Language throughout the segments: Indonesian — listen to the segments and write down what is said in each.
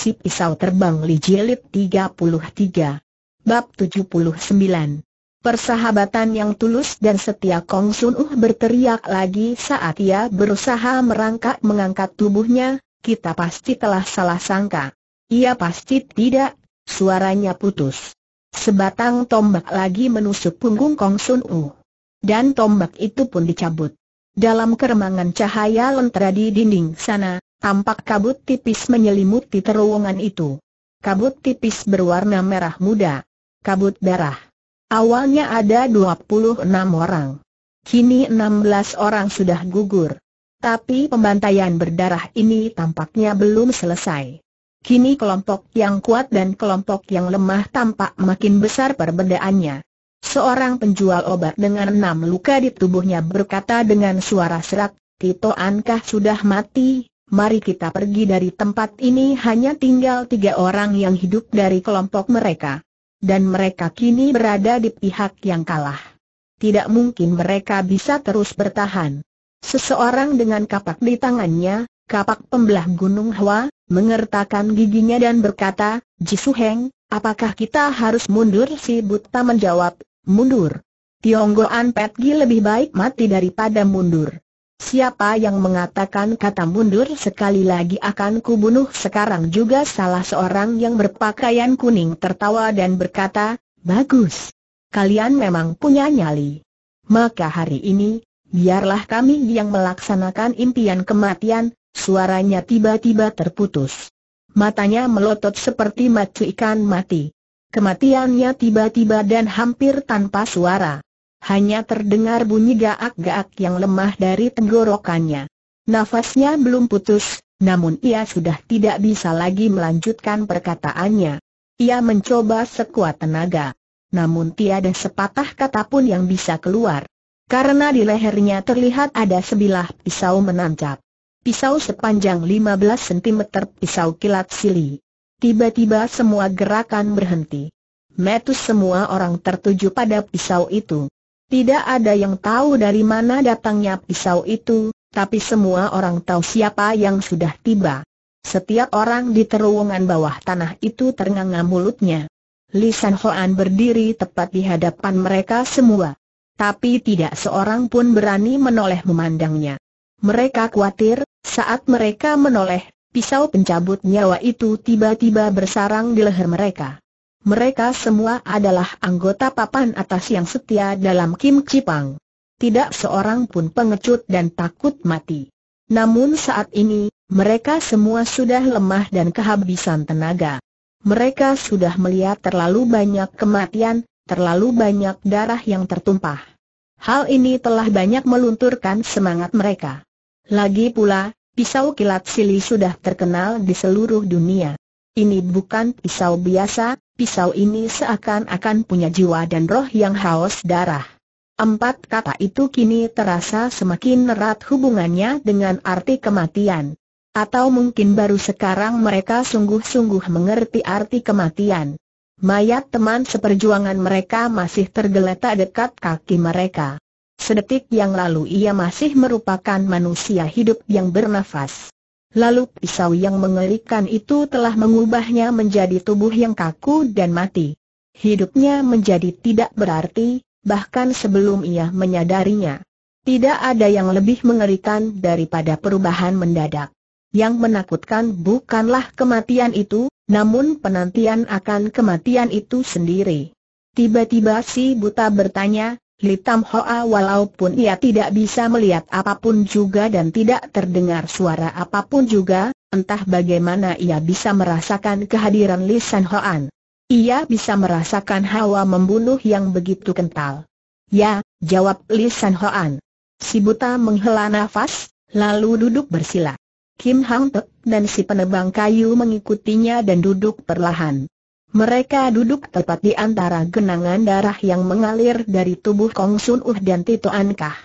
Si Pisau Terbang Li Jilid 33 Bab 79 Persahabatan yang tulus dan setia Kong Sun Uh berteriak lagi saat ia berusaha merangkak mengangkat tubuhnya, kita pasti telah salah sangka. Ia pasti tidak, suaranya putus. Sebatang tombak lagi menusuk punggung Kong Sun Uh. Dan tombak itu pun dicabut. Dalam keremangan cahaya lentera di dinding sana, Tampak kabut tipis menyelimuti terowongan itu. Kabut tipis berwarna merah muda. Kabut darah. Awalnya ada 26 orang. Kini 16 orang sudah gugur. Tapi pembantaian berdarah ini tampaknya belum selesai. Kini kelompok yang kuat dan kelompok yang lemah tampak makin besar perbedaannya. Seorang penjual obat dengan enam luka di tubuhnya berkata dengan suara serak, Tito Ankah sudah mati, mari kita pergi dari tempat ini hanya tinggal tiga orang yang hidup dari kelompok mereka. Dan mereka kini berada di pihak yang kalah. Tidak mungkin mereka bisa terus bertahan. Seseorang dengan kapak di tangannya, kapak pembelah gunung Hua, mengertakkan giginya dan berkata, Su Heng, apakah kita harus mundur? Si Buta menjawab, mundur. Tionggoan Petgi lebih baik mati daripada mundur. Siapa yang mengatakan kata mundur sekali lagi akan kubunuh sekarang juga salah seorang yang berpakaian kuning tertawa dan berkata, Bagus. Kalian memang punya nyali. Maka hari ini, biarlah kami yang melaksanakan impian kematian, suaranya tiba-tiba terputus. Matanya melotot seperti mati ikan mati. Kematiannya tiba-tiba dan hampir tanpa suara hanya terdengar bunyi gaak-gaak yang lemah dari tenggorokannya. Nafasnya belum putus, namun ia sudah tidak bisa lagi melanjutkan perkataannya. Ia mencoba sekuat tenaga. Namun tiada sepatah kata pun yang bisa keluar. Karena di lehernya terlihat ada sebilah pisau menancap. Pisau sepanjang 15 cm pisau kilat sili. Tiba-tiba semua gerakan berhenti. Metus semua orang tertuju pada pisau itu. Tidak ada yang tahu dari mana datangnya pisau itu, tapi semua orang tahu siapa yang sudah tiba. Setiap orang di terowongan bawah tanah itu ternganga mulutnya. Lisan Hoan berdiri tepat di hadapan mereka semua. Tapi tidak seorang pun berani menoleh memandangnya. Mereka khawatir, saat mereka menoleh, pisau pencabut nyawa itu tiba-tiba bersarang di leher mereka mereka semua adalah anggota papan atas yang setia dalam Kim Cipang. Tidak seorang pun pengecut dan takut mati. Namun saat ini, mereka semua sudah lemah dan kehabisan tenaga. Mereka sudah melihat terlalu banyak kematian, terlalu banyak darah yang tertumpah. Hal ini telah banyak melunturkan semangat mereka. Lagi pula, pisau kilat sili sudah terkenal di seluruh dunia. Ini bukan pisau biasa, pisau ini seakan-akan punya jiwa dan roh yang haus darah. Empat kata itu kini terasa semakin erat hubungannya dengan arti kematian. Atau mungkin baru sekarang mereka sungguh-sungguh mengerti arti kematian. Mayat teman seperjuangan mereka masih tergeletak dekat kaki mereka. Sedetik yang lalu ia masih merupakan manusia hidup yang bernafas. Lalu pisau yang mengerikan itu telah mengubahnya menjadi tubuh yang kaku dan mati. Hidupnya menjadi tidak berarti, bahkan sebelum ia menyadarinya. Tidak ada yang lebih mengerikan daripada perubahan mendadak. Yang menakutkan bukanlah kematian itu, namun penantian akan kematian itu sendiri. Tiba-tiba si buta bertanya, Li Tam Hoa walaupun ia tidak bisa melihat apapun juga dan tidak terdengar suara apapun juga, entah bagaimana ia bisa merasakan kehadiran Li San Hoan. Ia bisa merasakan hawa membunuh yang begitu kental. Ya, jawab Li San Hoan. Si buta menghela nafas, lalu duduk bersila. Kim Hang Tek dan si penebang kayu mengikutinya dan duduk perlahan. Mereka duduk tepat di antara genangan darah yang mengalir dari tubuh Kong Sun Uh dan Tito Ankah.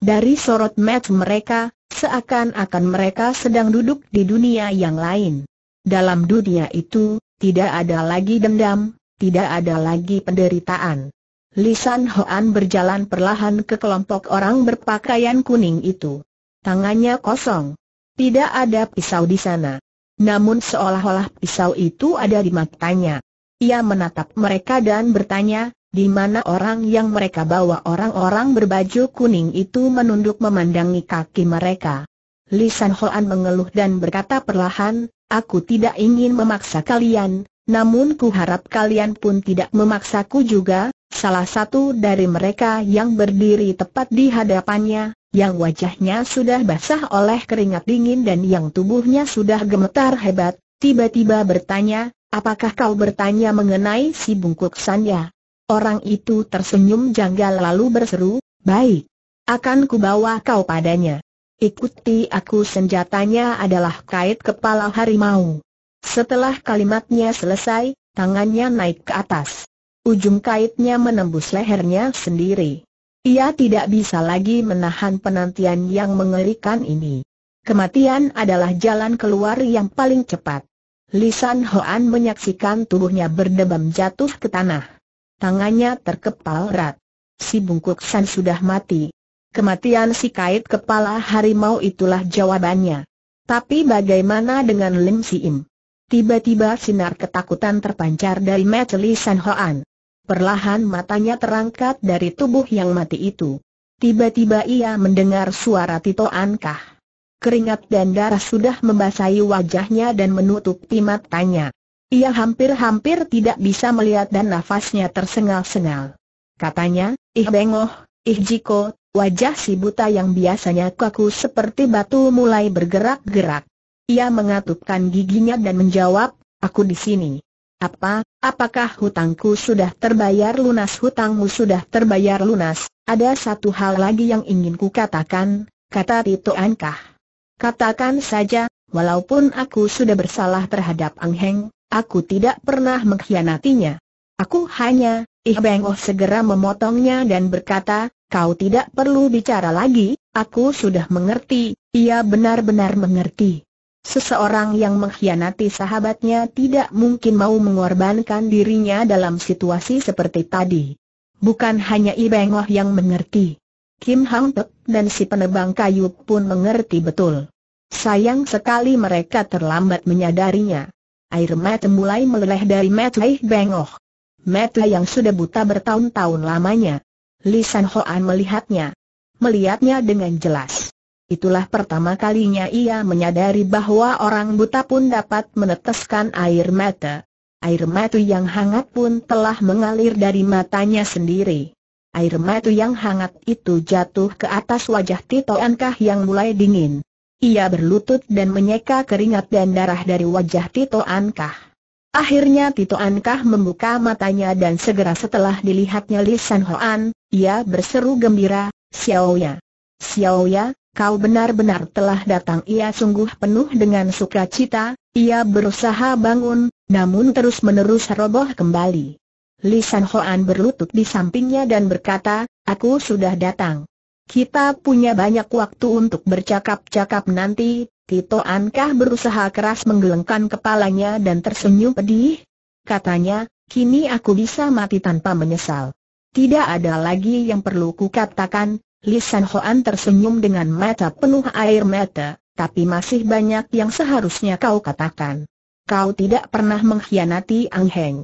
Dari sorot mata mereka, seakan-akan mereka sedang duduk di dunia yang lain. Dalam dunia itu, tidak ada lagi dendam, tidak ada lagi penderitaan. Lisan Hoan berjalan perlahan ke kelompok orang berpakaian kuning itu. Tangannya kosong. Tidak ada pisau di sana. Namun seolah-olah pisau itu ada di matanya. Ia menatap mereka dan bertanya, di mana orang yang mereka bawa orang-orang berbaju kuning itu menunduk memandangi kaki mereka. Lisan Hoan mengeluh dan berkata perlahan, aku tidak ingin memaksa kalian, namun ku harap kalian pun tidak memaksaku juga, Salah satu dari mereka yang berdiri tepat di hadapannya, yang wajahnya sudah basah oleh keringat dingin dan yang tubuhnya sudah gemetar hebat, tiba-tiba bertanya, apakah kau bertanya mengenai si bungkuk sanya? Orang itu tersenyum janggal lalu berseru, baik, akan kubawa kau padanya. Ikuti aku senjatanya adalah kait kepala harimau. Setelah kalimatnya selesai, tangannya naik ke atas. Ujung kaitnya menembus lehernya sendiri. Ia tidak bisa lagi menahan penantian yang mengerikan ini. Kematian adalah jalan keluar yang paling cepat. Lisan Hoan menyaksikan tubuhnya berdebam jatuh ke tanah. Tangannya terkepal erat. Si bungkuk San sudah mati. Kematian si kait kepala harimau itulah jawabannya. Tapi bagaimana dengan Lim Si Im? Tiba-tiba sinar ketakutan terpancar dari mata Lisan Hoan. Perlahan matanya terangkat dari tubuh yang mati itu. Tiba-tiba ia mendengar suara Tito Ankah. Keringat dan darah sudah membasahi wajahnya dan menutupi matanya. Ia hampir-hampir tidak bisa melihat dan nafasnya tersengal-sengal. Katanya, ih bengoh, ih jiko, wajah si buta yang biasanya kaku seperti batu mulai bergerak-gerak. Ia mengatupkan giginya dan menjawab, aku di sini. Apa, apakah hutangku sudah terbayar lunas? Hutangmu sudah terbayar lunas. Ada satu hal lagi yang ingin ku katakan, kata Tito Angkah. Katakan saja, walaupun aku sudah bersalah terhadap Ang Heng, aku tidak pernah mengkhianatinya. Aku hanya, Ih Beng Oh segera memotongnya dan berkata, kau tidak perlu bicara lagi, aku sudah mengerti, ia benar-benar mengerti. Seseorang yang mengkhianati sahabatnya tidak mungkin mau mengorbankan dirinya dalam situasi seperti tadi. Bukan hanya Ibengoh yang mengerti. Kim Hang Tek dan si penebang kayu pun mengerti betul. Sayang sekali mereka terlambat menyadarinya. Air mata mulai meleleh dari mata Ibengoh. Mata yang sudah buta bertahun-tahun lamanya. Lisan Hoan melihatnya. Melihatnya dengan jelas. Itulah pertama kalinya ia menyadari bahwa orang buta pun dapat meneteskan air mata. Air mata yang hangat pun telah mengalir dari matanya sendiri. Air mata yang hangat itu jatuh ke atas wajah Tito Ankah yang mulai dingin. Ia berlutut dan menyeka keringat dan darah dari wajah Tito Ankah. Akhirnya Tito Ankah membuka matanya dan segera setelah dilihatnya Lisan Hoan, ia berseru gembira, Xiao Ya. Xiao Ya, kau benar-benar telah datang Ia sungguh penuh dengan sukacita, ia berusaha bangun, namun terus-menerus roboh kembali Lisan Hoan berlutut di sampingnya dan berkata, aku sudah datang Kita punya banyak waktu untuk bercakap-cakap nanti Tito Ankah berusaha keras menggelengkan kepalanya dan tersenyum pedih Katanya, kini aku bisa mati tanpa menyesal tidak ada lagi yang perlu kukatakan, Li San Hoan tersenyum dengan mata penuh air mata, tapi masih banyak yang seharusnya kau katakan. Kau tidak pernah mengkhianati Ang Heng.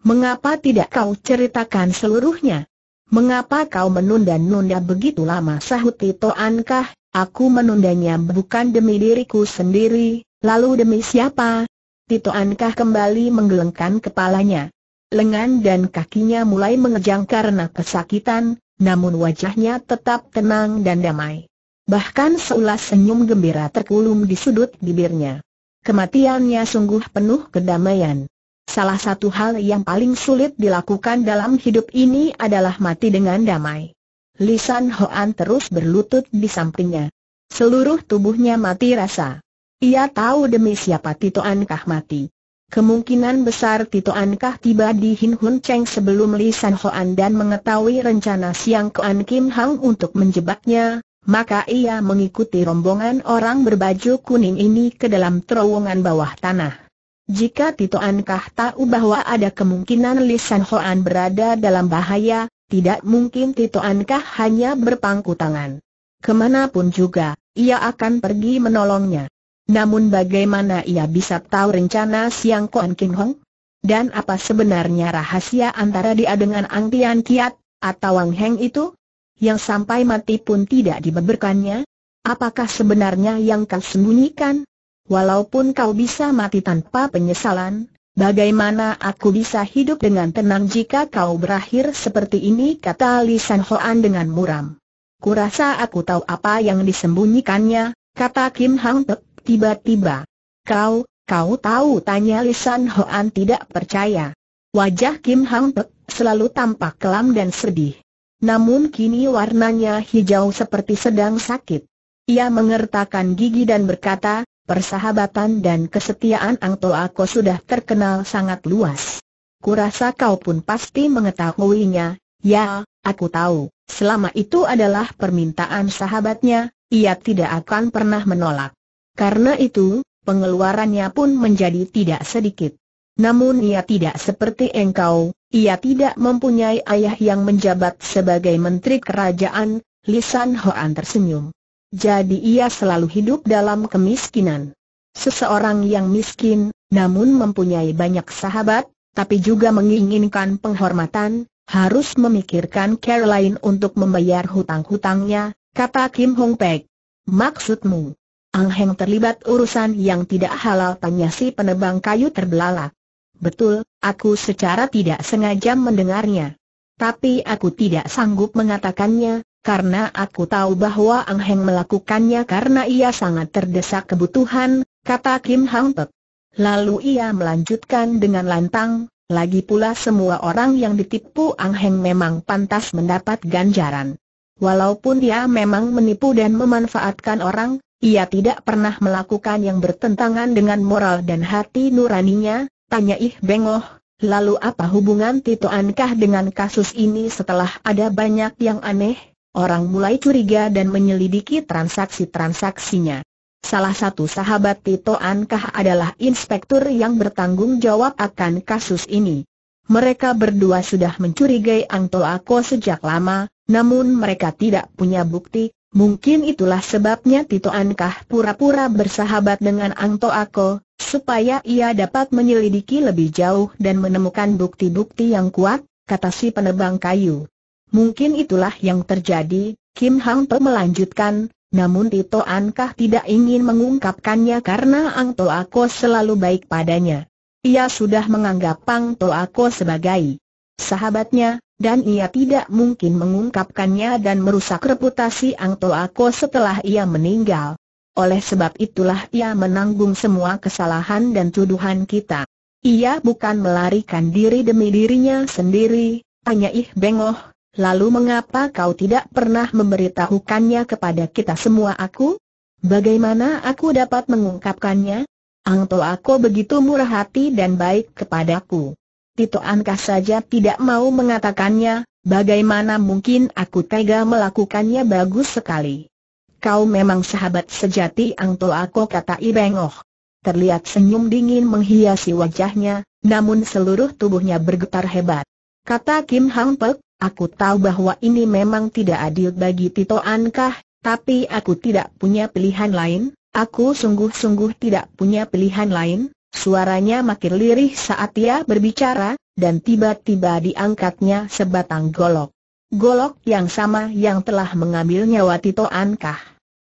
Mengapa tidak kau ceritakan seluruhnya? Mengapa kau menunda-nunda begitu lama sahut Tito Ankah, aku menundanya bukan demi diriku sendiri, lalu demi siapa? Tito Ankah kembali menggelengkan kepalanya. Lengan dan kakinya mulai mengejang karena kesakitan, namun wajahnya tetap tenang dan damai. Bahkan seulas senyum gembira terkulum di sudut bibirnya. Kematiannya sungguh penuh kedamaian. Salah satu hal yang paling sulit dilakukan dalam hidup ini adalah mati dengan damai. Lisan Hoan terus berlutut di sampingnya. Seluruh tubuhnya mati rasa. Ia tahu demi siapa Titoan Kah mati. Kemungkinan besar Tito Ankah tiba di Hin Hun Cheng sebelum Li San Hoan dan mengetahui rencana Siang Kuan Kim Hang untuk menjebaknya, maka ia mengikuti rombongan orang berbaju kuning ini ke dalam terowongan bawah tanah. Jika Tito Ankah tahu bahwa ada kemungkinan Li San Hoan berada dalam bahaya, tidak mungkin Tito Ankah hanya berpangku tangan. Kemanapun juga, ia akan pergi menolongnya. Namun bagaimana ia bisa tahu rencana Siang Kuan Kim Hong? Dan apa sebenarnya rahasia antara dia dengan Ang Tian Kiat, atau Wang Heng itu? Yang sampai mati pun tidak dibeberkannya? Apakah sebenarnya yang kau sembunyikan? Walaupun kau bisa mati tanpa penyesalan, bagaimana aku bisa hidup dengan tenang jika kau berakhir seperti ini kata Li San Hoan dengan muram. Kurasa aku tahu apa yang disembunyikannya, kata Kim Hang tiba-tiba. Kau, kau tahu tanya Lisan Hoan tidak percaya. Wajah Kim Hang Pek selalu tampak kelam dan sedih. Namun kini warnanya hijau seperti sedang sakit. Ia mengertakkan gigi dan berkata, persahabatan dan kesetiaan Ang Toa Ko sudah terkenal sangat luas. Kurasa kau pun pasti mengetahuinya, ya, aku tahu, selama itu adalah permintaan sahabatnya, ia tidak akan pernah menolak. Karena itu, pengeluarannya pun menjadi tidak sedikit. Namun ia tidak seperti engkau, ia tidak mempunyai ayah yang menjabat sebagai menteri kerajaan, Lisan Hoan tersenyum. Jadi ia selalu hidup dalam kemiskinan. Seseorang yang miskin, namun mempunyai banyak sahabat, tapi juga menginginkan penghormatan, harus memikirkan Caroline untuk membayar hutang-hutangnya, kata Kim Hong Pek. Maksudmu? Ang Heng terlibat urusan yang tidak halal tanya si penebang kayu terbelalak. Betul, aku secara tidak sengaja mendengarnya. Tapi aku tidak sanggup mengatakannya, karena aku tahu bahwa Ang Heng melakukannya karena ia sangat terdesak kebutuhan, kata Kim Hang Pek. Lalu ia melanjutkan dengan lantang, lagi pula semua orang yang ditipu Ang Heng memang pantas mendapat ganjaran. Walaupun dia memang menipu dan memanfaatkan orang, ia tidak pernah melakukan yang bertentangan dengan moral dan hati nuraninya, tanya Ih Bengoh, lalu apa hubungan Tito Ankah dengan kasus ini setelah ada banyak yang aneh? Orang mulai curiga dan menyelidiki transaksi-transaksinya. Salah satu sahabat Tito Ankah adalah inspektur yang bertanggung jawab akan kasus ini. Mereka berdua sudah mencurigai Ang Toako sejak lama, namun mereka tidak punya bukti, Mungkin itulah sebabnya Tito Ankah pura-pura bersahabat dengan Ang Ako, supaya ia dapat menyelidiki lebih jauh dan menemukan bukti-bukti yang kuat, kata si penebang kayu. Mungkin itulah yang terjadi, Kim Hang Pe melanjutkan, namun Tito Ankah tidak ingin mengungkapkannya karena Ang Ako selalu baik padanya. Ia sudah menganggap Pang Ako sebagai sahabatnya, dan ia tidak mungkin mengungkapkannya dan merusak reputasi Ang Toako setelah ia meninggal. Oleh sebab itulah ia menanggung semua kesalahan dan tuduhan kita. Ia bukan melarikan diri demi dirinya sendiri, tanya Ih Bengoh, lalu mengapa kau tidak pernah memberitahukannya kepada kita semua aku? Bagaimana aku dapat mengungkapkannya? Ang Toako begitu murah hati dan baik kepadaku. Tito Anka saja tidak mau mengatakannya, bagaimana mungkin aku tega melakukannya bagus sekali. Kau memang sahabat sejati Ang Angto aku kata Ibengoh. Terlihat senyum dingin menghiasi wajahnya, namun seluruh tubuhnya bergetar hebat. Kata Kim Hang Pek, aku tahu bahwa ini memang tidak adil bagi Tito Anka, tapi aku tidak punya pilihan lain, aku sungguh-sungguh tidak punya pilihan lain, Suaranya makin lirih saat ia berbicara, dan tiba-tiba diangkatnya sebatang golok. Golok yang sama yang telah mengambil nyawa Tito Ankah.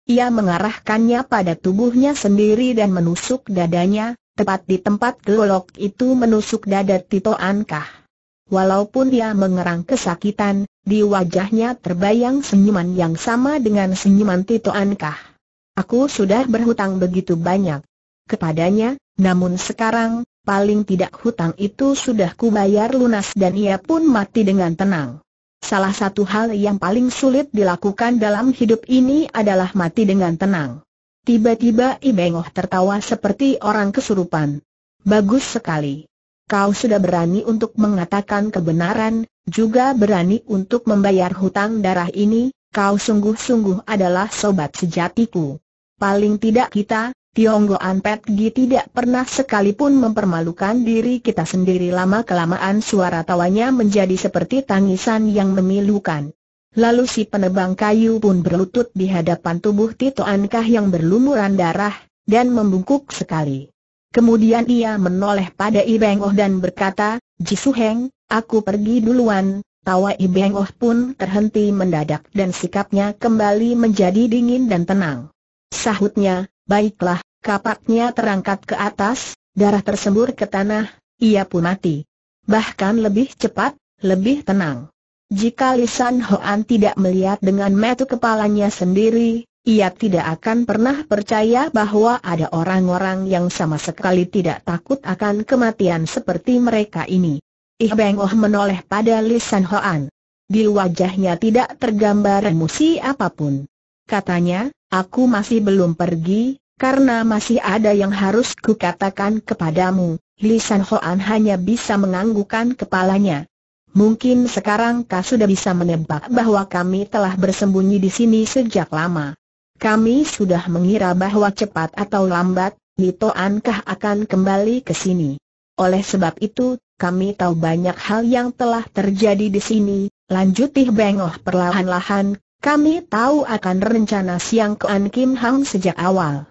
Ia mengarahkannya pada tubuhnya sendiri dan menusuk dadanya, tepat di tempat golok itu menusuk dada Tito Ankah. Walaupun ia mengerang kesakitan, di wajahnya terbayang senyuman yang sama dengan senyuman Tito Ankah. Aku sudah berhutang begitu banyak kepadanya, namun sekarang, paling tidak hutang itu sudah kubayar lunas dan ia pun mati dengan tenang. Salah satu hal yang paling sulit dilakukan dalam hidup ini adalah mati dengan tenang. Tiba-tiba Ibengoh tertawa seperti orang kesurupan. Bagus sekali. Kau sudah berani untuk mengatakan kebenaran, juga berani untuk membayar hutang darah ini, kau sungguh-sungguh adalah sobat sejatiku. Paling tidak kita, Tionggo Pet Gi tidak pernah sekalipun mempermalukan diri kita sendiri lama-kelamaan suara tawanya menjadi seperti tangisan yang memilukan. Lalu si penebang kayu pun berlutut di hadapan tubuh Tito Ankah yang berlumuran darah, dan membungkuk sekali. Kemudian ia menoleh pada Ibeng Oh dan berkata, Jisuheng, aku pergi duluan. Tawa Ibeng Oh pun terhenti mendadak dan sikapnya kembali menjadi dingin dan tenang. Sahutnya, Baiklah, kapaknya terangkat ke atas, darah tersembur ke tanah, ia pun mati. Bahkan lebih cepat, lebih tenang. Jika Lisan Hoan tidak melihat dengan metu kepalanya sendiri, ia tidak akan pernah percaya bahwa ada orang-orang yang sama sekali tidak takut akan kematian seperti mereka ini. Ih Beng Oh menoleh pada Lisan Hoan. Di wajahnya tidak tergambar emosi apapun. Katanya, Aku masih belum pergi, karena masih ada yang harus kukatakan kepadamu. Li San Hoan hanya bisa menganggukkan kepalanya. Mungkin sekarang kau sudah bisa menebak bahwa kami telah bersembunyi di sini sejak lama. Kami sudah mengira bahwa cepat atau lambat, Litoan Kah akan kembali ke sini. Oleh sebab itu, kami tahu banyak hal yang telah terjadi di sini, lanjut Ih Bengoh perlahan-lahan, kami tahu akan rencana Siang Kean Kim Hang sejak awal.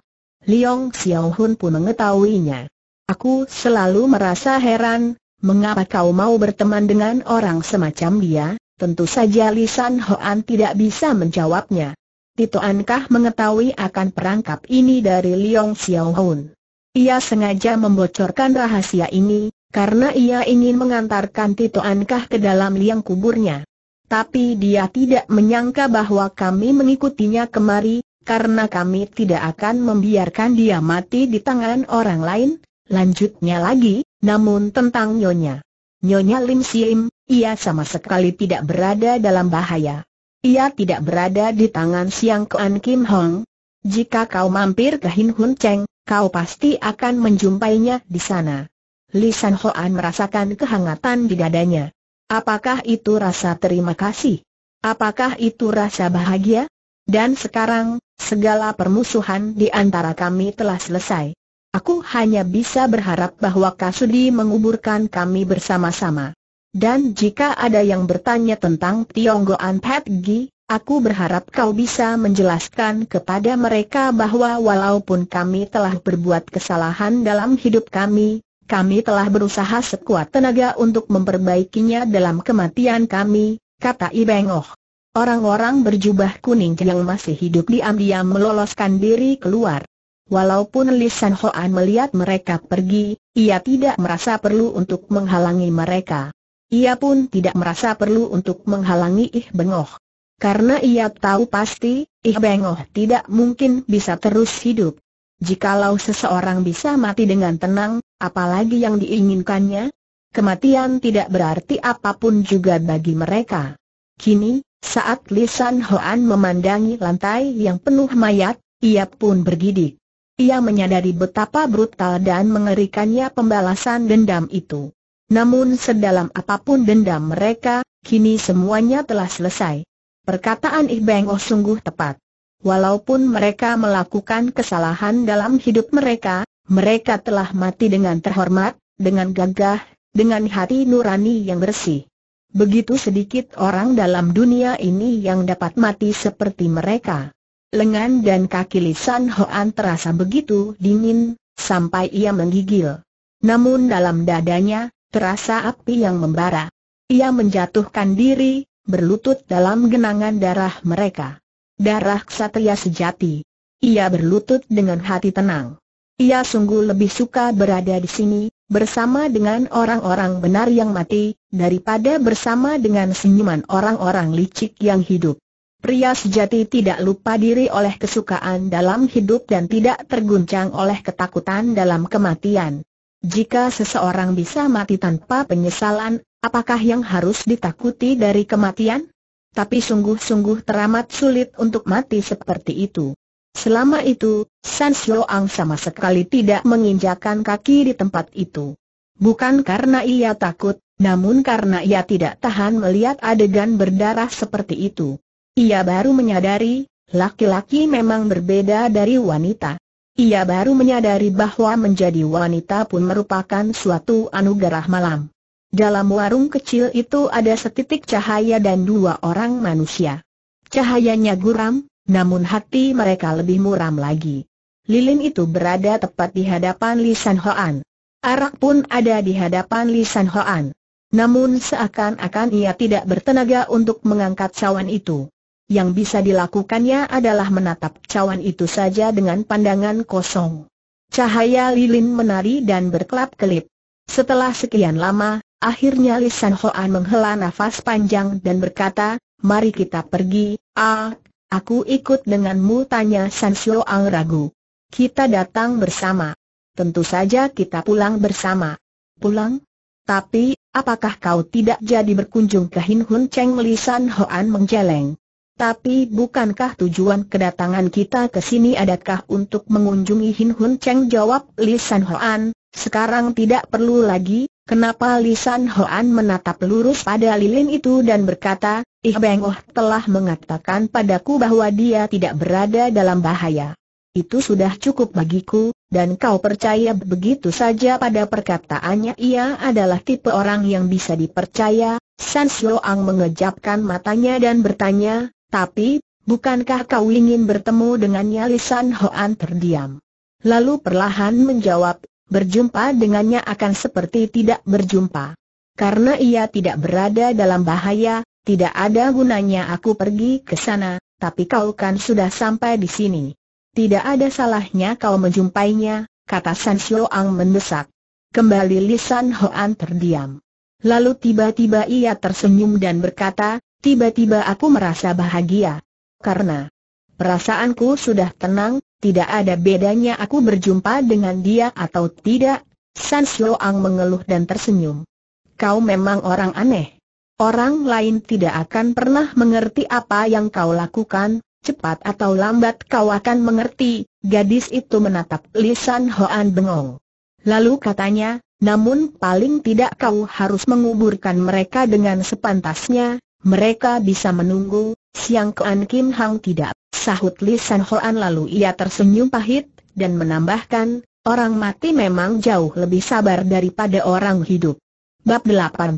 Liong Xiao Hun pun mengetahuinya. Aku selalu merasa heran, mengapa kau mau berteman dengan orang semacam dia? Tentu saja Lisan Hoan tidak bisa menjawabnya. Tito Ankah mengetahui akan perangkap ini dari Liong Xiao Hun. Ia sengaja membocorkan rahasia ini, karena ia ingin mengantarkan Tito Ankah ke dalam liang kuburnya. Tapi dia tidak menyangka bahwa kami mengikutinya kemari, karena kami tidak akan membiarkan dia mati di tangan orang lain, lanjutnya lagi, namun tentang Nyonya. Nyonya Lim Sim, ia sama sekali tidak berada dalam bahaya. Ia tidak berada di tangan Siang Kuan Kim Hong. Jika kau mampir ke Hin Hun Cheng, kau pasti akan menjumpainya di sana. Li San Hoan merasakan kehangatan di dadanya. Apakah itu rasa terima kasih? Apakah itu rasa bahagia? Dan sekarang, segala permusuhan di antara kami telah selesai. Aku hanya bisa berharap bahwa Kasudi menguburkan kami bersama-sama. Dan jika ada yang bertanya tentang Tionggoan Gi, aku berharap kau bisa menjelaskan kepada mereka bahwa walaupun kami telah berbuat kesalahan dalam hidup kami, kami telah berusaha sekuat tenaga untuk memperbaikinya dalam kematian kami, kata Ibengoh. Orang-orang berjubah kuning yang masih hidup diam-diam meloloskan diri keluar. Walaupun Lisan Hoan melihat mereka pergi, ia tidak merasa perlu untuk menghalangi mereka. Ia pun tidak merasa perlu untuk menghalangi Ih Bengoh. Karena ia tahu pasti, Ih Bengoh tidak mungkin bisa terus hidup. Jikalau seseorang bisa mati dengan tenang, apalagi yang diinginkannya? Kematian tidak berarti apapun juga bagi mereka. Kini, saat Lisan Hoan memandangi lantai yang penuh mayat, ia pun bergidik. Ia menyadari betapa brutal dan mengerikannya pembalasan dendam itu. Namun sedalam apapun dendam mereka, kini semuanya telah selesai. Perkataan Ibeng Oh sungguh tepat. Walaupun mereka melakukan kesalahan dalam hidup mereka, mereka telah mati dengan terhormat, dengan gagah, dengan hati nurani yang bersih. Begitu sedikit orang dalam dunia ini yang dapat mati seperti mereka. Lengan dan kaki Lisan Hoan terasa begitu dingin, sampai ia menggigil. Namun dalam dadanya, terasa api yang membara. Ia menjatuhkan diri, berlutut dalam genangan darah mereka darah ksatria sejati. Ia berlutut dengan hati tenang. Ia sungguh lebih suka berada di sini, bersama dengan orang-orang benar yang mati, daripada bersama dengan senyuman orang-orang licik yang hidup. Pria sejati tidak lupa diri oleh kesukaan dalam hidup dan tidak terguncang oleh ketakutan dalam kematian. Jika seseorang bisa mati tanpa penyesalan, apakah yang harus ditakuti dari kematian? Tapi sungguh-sungguh teramat sulit untuk mati seperti itu. Selama itu, San Ang sama sekali tidak menginjakan kaki di tempat itu. Bukan karena ia takut, namun karena ia tidak tahan melihat adegan berdarah seperti itu. Ia baru menyadari, laki-laki memang berbeda dari wanita. Ia baru menyadari bahwa menjadi wanita pun merupakan suatu anugerah malam. Dalam warung kecil itu ada setitik cahaya dan dua orang manusia. Cahayanya guram, namun hati mereka lebih muram lagi. Lilin itu berada tepat di hadapan Li Hoan. Arak pun ada di hadapan Li Hoan. Namun seakan-akan ia tidak bertenaga untuk mengangkat cawan itu. Yang bisa dilakukannya adalah menatap cawan itu saja dengan pandangan kosong. Cahaya lilin menari dan berkelap-kelip. Setelah sekian lama, Akhirnya Li San Hoan menghela nafas panjang dan berkata, mari kita pergi, ah, aku ikut denganmu tanya San Xiu Ang ragu. Kita datang bersama. Tentu saja kita pulang bersama. Pulang? Tapi, apakah kau tidak jadi berkunjung ke Hin Hun Cheng Li San Hoan menjeleng? Tapi bukankah tujuan kedatangan kita ke sini adakah untuk mengunjungi Hin Hun Cheng jawab Li San Hoan, sekarang tidak perlu lagi, Kenapa Lisan Hoan menatap lurus pada lilin itu dan berkata, Ih Beng Oh telah mengatakan padaku bahwa dia tidak berada dalam bahaya. Itu sudah cukup bagiku, dan kau percaya begitu saja pada perkataannya ia adalah tipe orang yang bisa dipercaya, San Ang mengejapkan matanya dan bertanya, tapi, bukankah kau ingin bertemu dengannya Lisan Hoan terdiam? Lalu perlahan menjawab, berjumpa dengannya akan seperti tidak berjumpa. Karena ia tidak berada dalam bahaya, tidak ada gunanya aku pergi ke sana, tapi kau kan sudah sampai di sini. Tidak ada salahnya kau menjumpainya, kata San Ang mendesak. Kembali Lisan Hoan terdiam. Lalu tiba-tiba ia tersenyum dan berkata, tiba-tiba aku merasa bahagia. Karena Perasaanku sudah tenang, tidak ada bedanya aku berjumpa dengan dia atau tidak. San Xiuang mengeluh dan tersenyum. Kau memang orang aneh. Orang lain tidak akan pernah mengerti apa yang kau lakukan, cepat atau lambat kau akan mengerti, gadis itu menatap lisan Hoan bengong. Lalu katanya, namun paling tidak kau harus menguburkan mereka dengan sepantasnya, mereka bisa menunggu, Siang Kuan Kim Hang tidak, sahut Li San Hoan lalu ia tersenyum pahit, dan menambahkan, orang mati memang jauh lebih sabar daripada orang hidup. Bab 80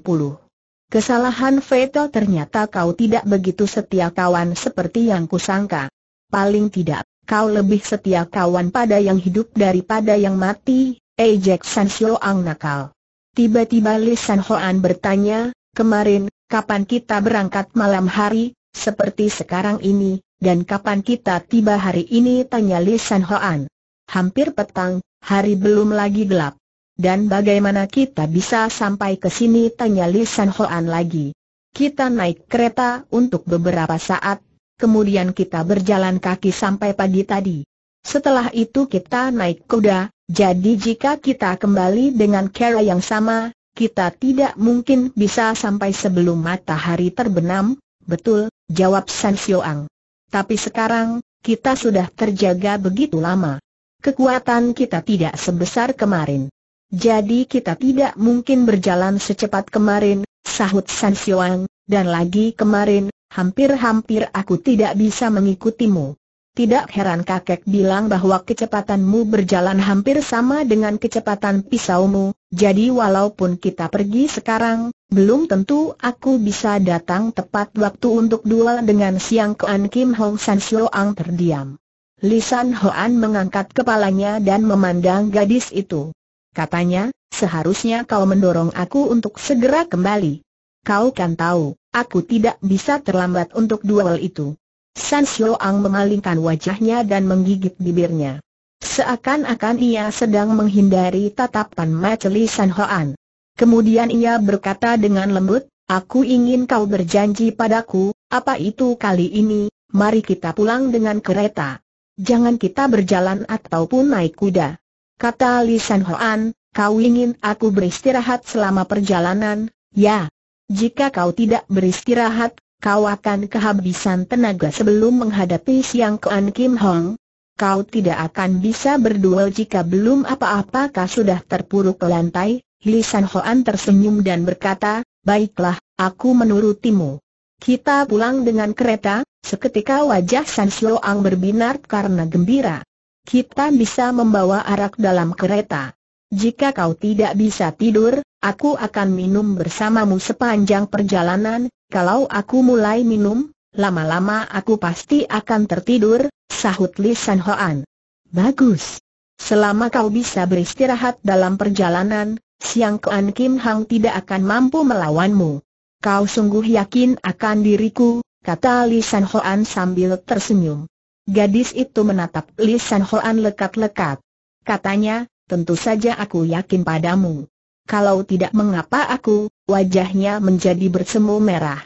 Kesalahan Veto ternyata kau tidak begitu setia kawan seperti yang kusangka. Paling tidak, kau lebih setia kawan pada yang hidup daripada yang mati, ejek San Jackson Ang nakal. Tiba-tiba Li San Hoan bertanya, kemarin, kapan kita berangkat malam hari? seperti sekarang ini, dan kapan kita tiba hari ini tanya Li San Hoan. Hampir petang, hari belum lagi gelap. Dan bagaimana kita bisa sampai ke sini tanya Li San Hoan lagi. Kita naik kereta untuk beberapa saat, kemudian kita berjalan kaki sampai pagi tadi. Setelah itu kita naik kuda, jadi jika kita kembali dengan cara yang sama, kita tidak mungkin bisa sampai sebelum matahari terbenam, Betul, jawab San Xioang. Tapi sekarang, kita sudah terjaga begitu lama. Kekuatan kita tidak sebesar kemarin. Jadi kita tidak mungkin berjalan secepat kemarin, sahut San Xioang, dan lagi kemarin, hampir-hampir aku tidak bisa mengikutimu. Tidak heran kakek bilang bahwa kecepatanmu berjalan hampir sama dengan kecepatan pisaumu, jadi walaupun kita pergi sekarang, belum tentu aku bisa datang tepat waktu untuk duel dengan Siang Kuan Kim Hong San Ang terdiam. Lisan Hoan mengangkat kepalanya dan memandang gadis itu. Katanya, seharusnya kau mendorong aku untuk segera kembali. Kau kan tahu, aku tidak bisa terlambat untuk duel itu. San mengalihkan mengalingkan wajahnya dan menggigit bibirnya. Seakan-akan ia sedang menghindari tatapan Maceli San Hoan. Kemudian ia berkata dengan lembut, Aku ingin kau berjanji padaku, apa itu kali ini, mari kita pulang dengan kereta. Jangan kita berjalan ataupun naik kuda. Kata Li San Hoan, kau ingin aku beristirahat selama perjalanan, ya. Jika kau tidak beristirahat, Kau akan kehabisan tenaga sebelum menghadapi Siang Kuan Kim Hong. Kau tidak akan bisa berduel jika belum apa-apa kau sudah terpuruk ke lantai. Lisan Hoan tersenyum dan berkata, baiklah, aku menurutimu. Kita pulang dengan kereta, seketika wajah San Ang berbinar karena gembira. Kita bisa membawa arak dalam kereta. Jika kau tidak bisa tidur, aku akan minum bersamamu sepanjang perjalanan, kalau aku mulai minum, lama-lama aku pasti akan tertidur, sahut Li San Hoan. Bagus. Selama kau bisa beristirahat dalam perjalanan, Siang Kuan Kim Hang tidak akan mampu melawanmu. Kau sungguh yakin akan diriku, kata Li San Hoan sambil tersenyum. Gadis itu menatap Li San Hoan lekat-lekat. Katanya, tentu saja aku yakin padamu. Kalau tidak mengapa aku, wajahnya menjadi bersemu merah.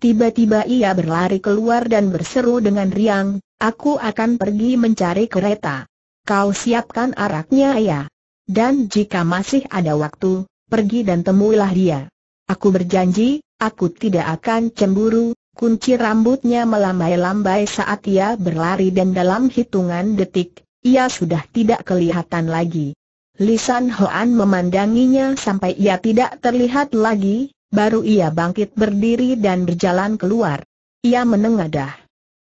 Tiba-tiba ia berlari keluar dan berseru dengan riang, aku akan pergi mencari kereta. Kau siapkan araknya ya. Dan jika masih ada waktu, pergi dan temuilah dia. Aku berjanji, aku tidak akan cemburu, kunci rambutnya melambai-lambai saat ia berlari dan dalam hitungan detik, ia sudah tidak kelihatan lagi. Lisan Hoan memandanginya sampai ia tidak terlihat lagi, baru ia bangkit berdiri dan berjalan keluar. Ia menengadah.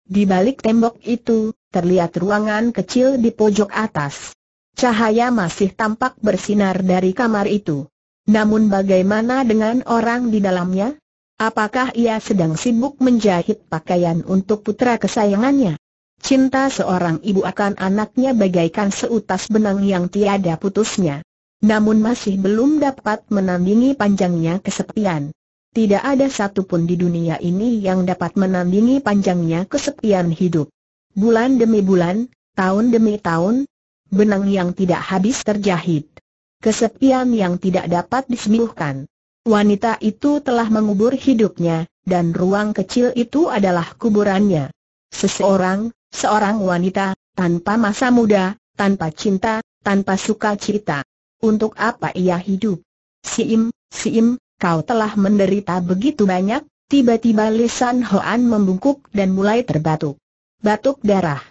Di balik tembok itu, terlihat ruangan kecil di pojok atas. Cahaya masih tampak bersinar dari kamar itu. Namun bagaimana dengan orang di dalamnya? Apakah ia sedang sibuk menjahit pakaian untuk putra kesayangannya? Cinta seorang ibu akan anaknya bagaikan seutas benang yang tiada putusnya. Namun masih belum dapat menandingi panjangnya kesepian. Tidak ada satupun di dunia ini yang dapat menandingi panjangnya kesepian hidup. Bulan demi bulan, tahun demi tahun, benang yang tidak habis terjahit. Kesepian yang tidak dapat disembuhkan. Wanita itu telah mengubur hidupnya, dan ruang kecil itu adalah kuburannya. Seseorang, Seorang wanita, tanpa masa muda, tanpa cinta, tanpa sukacita. Untuk apa ia hidup? Siim, Siim, kau telah menderita begitu banyak, tiba-tiba lisan Hoan membungkuk dan mulai terbatuk. Batuk darah.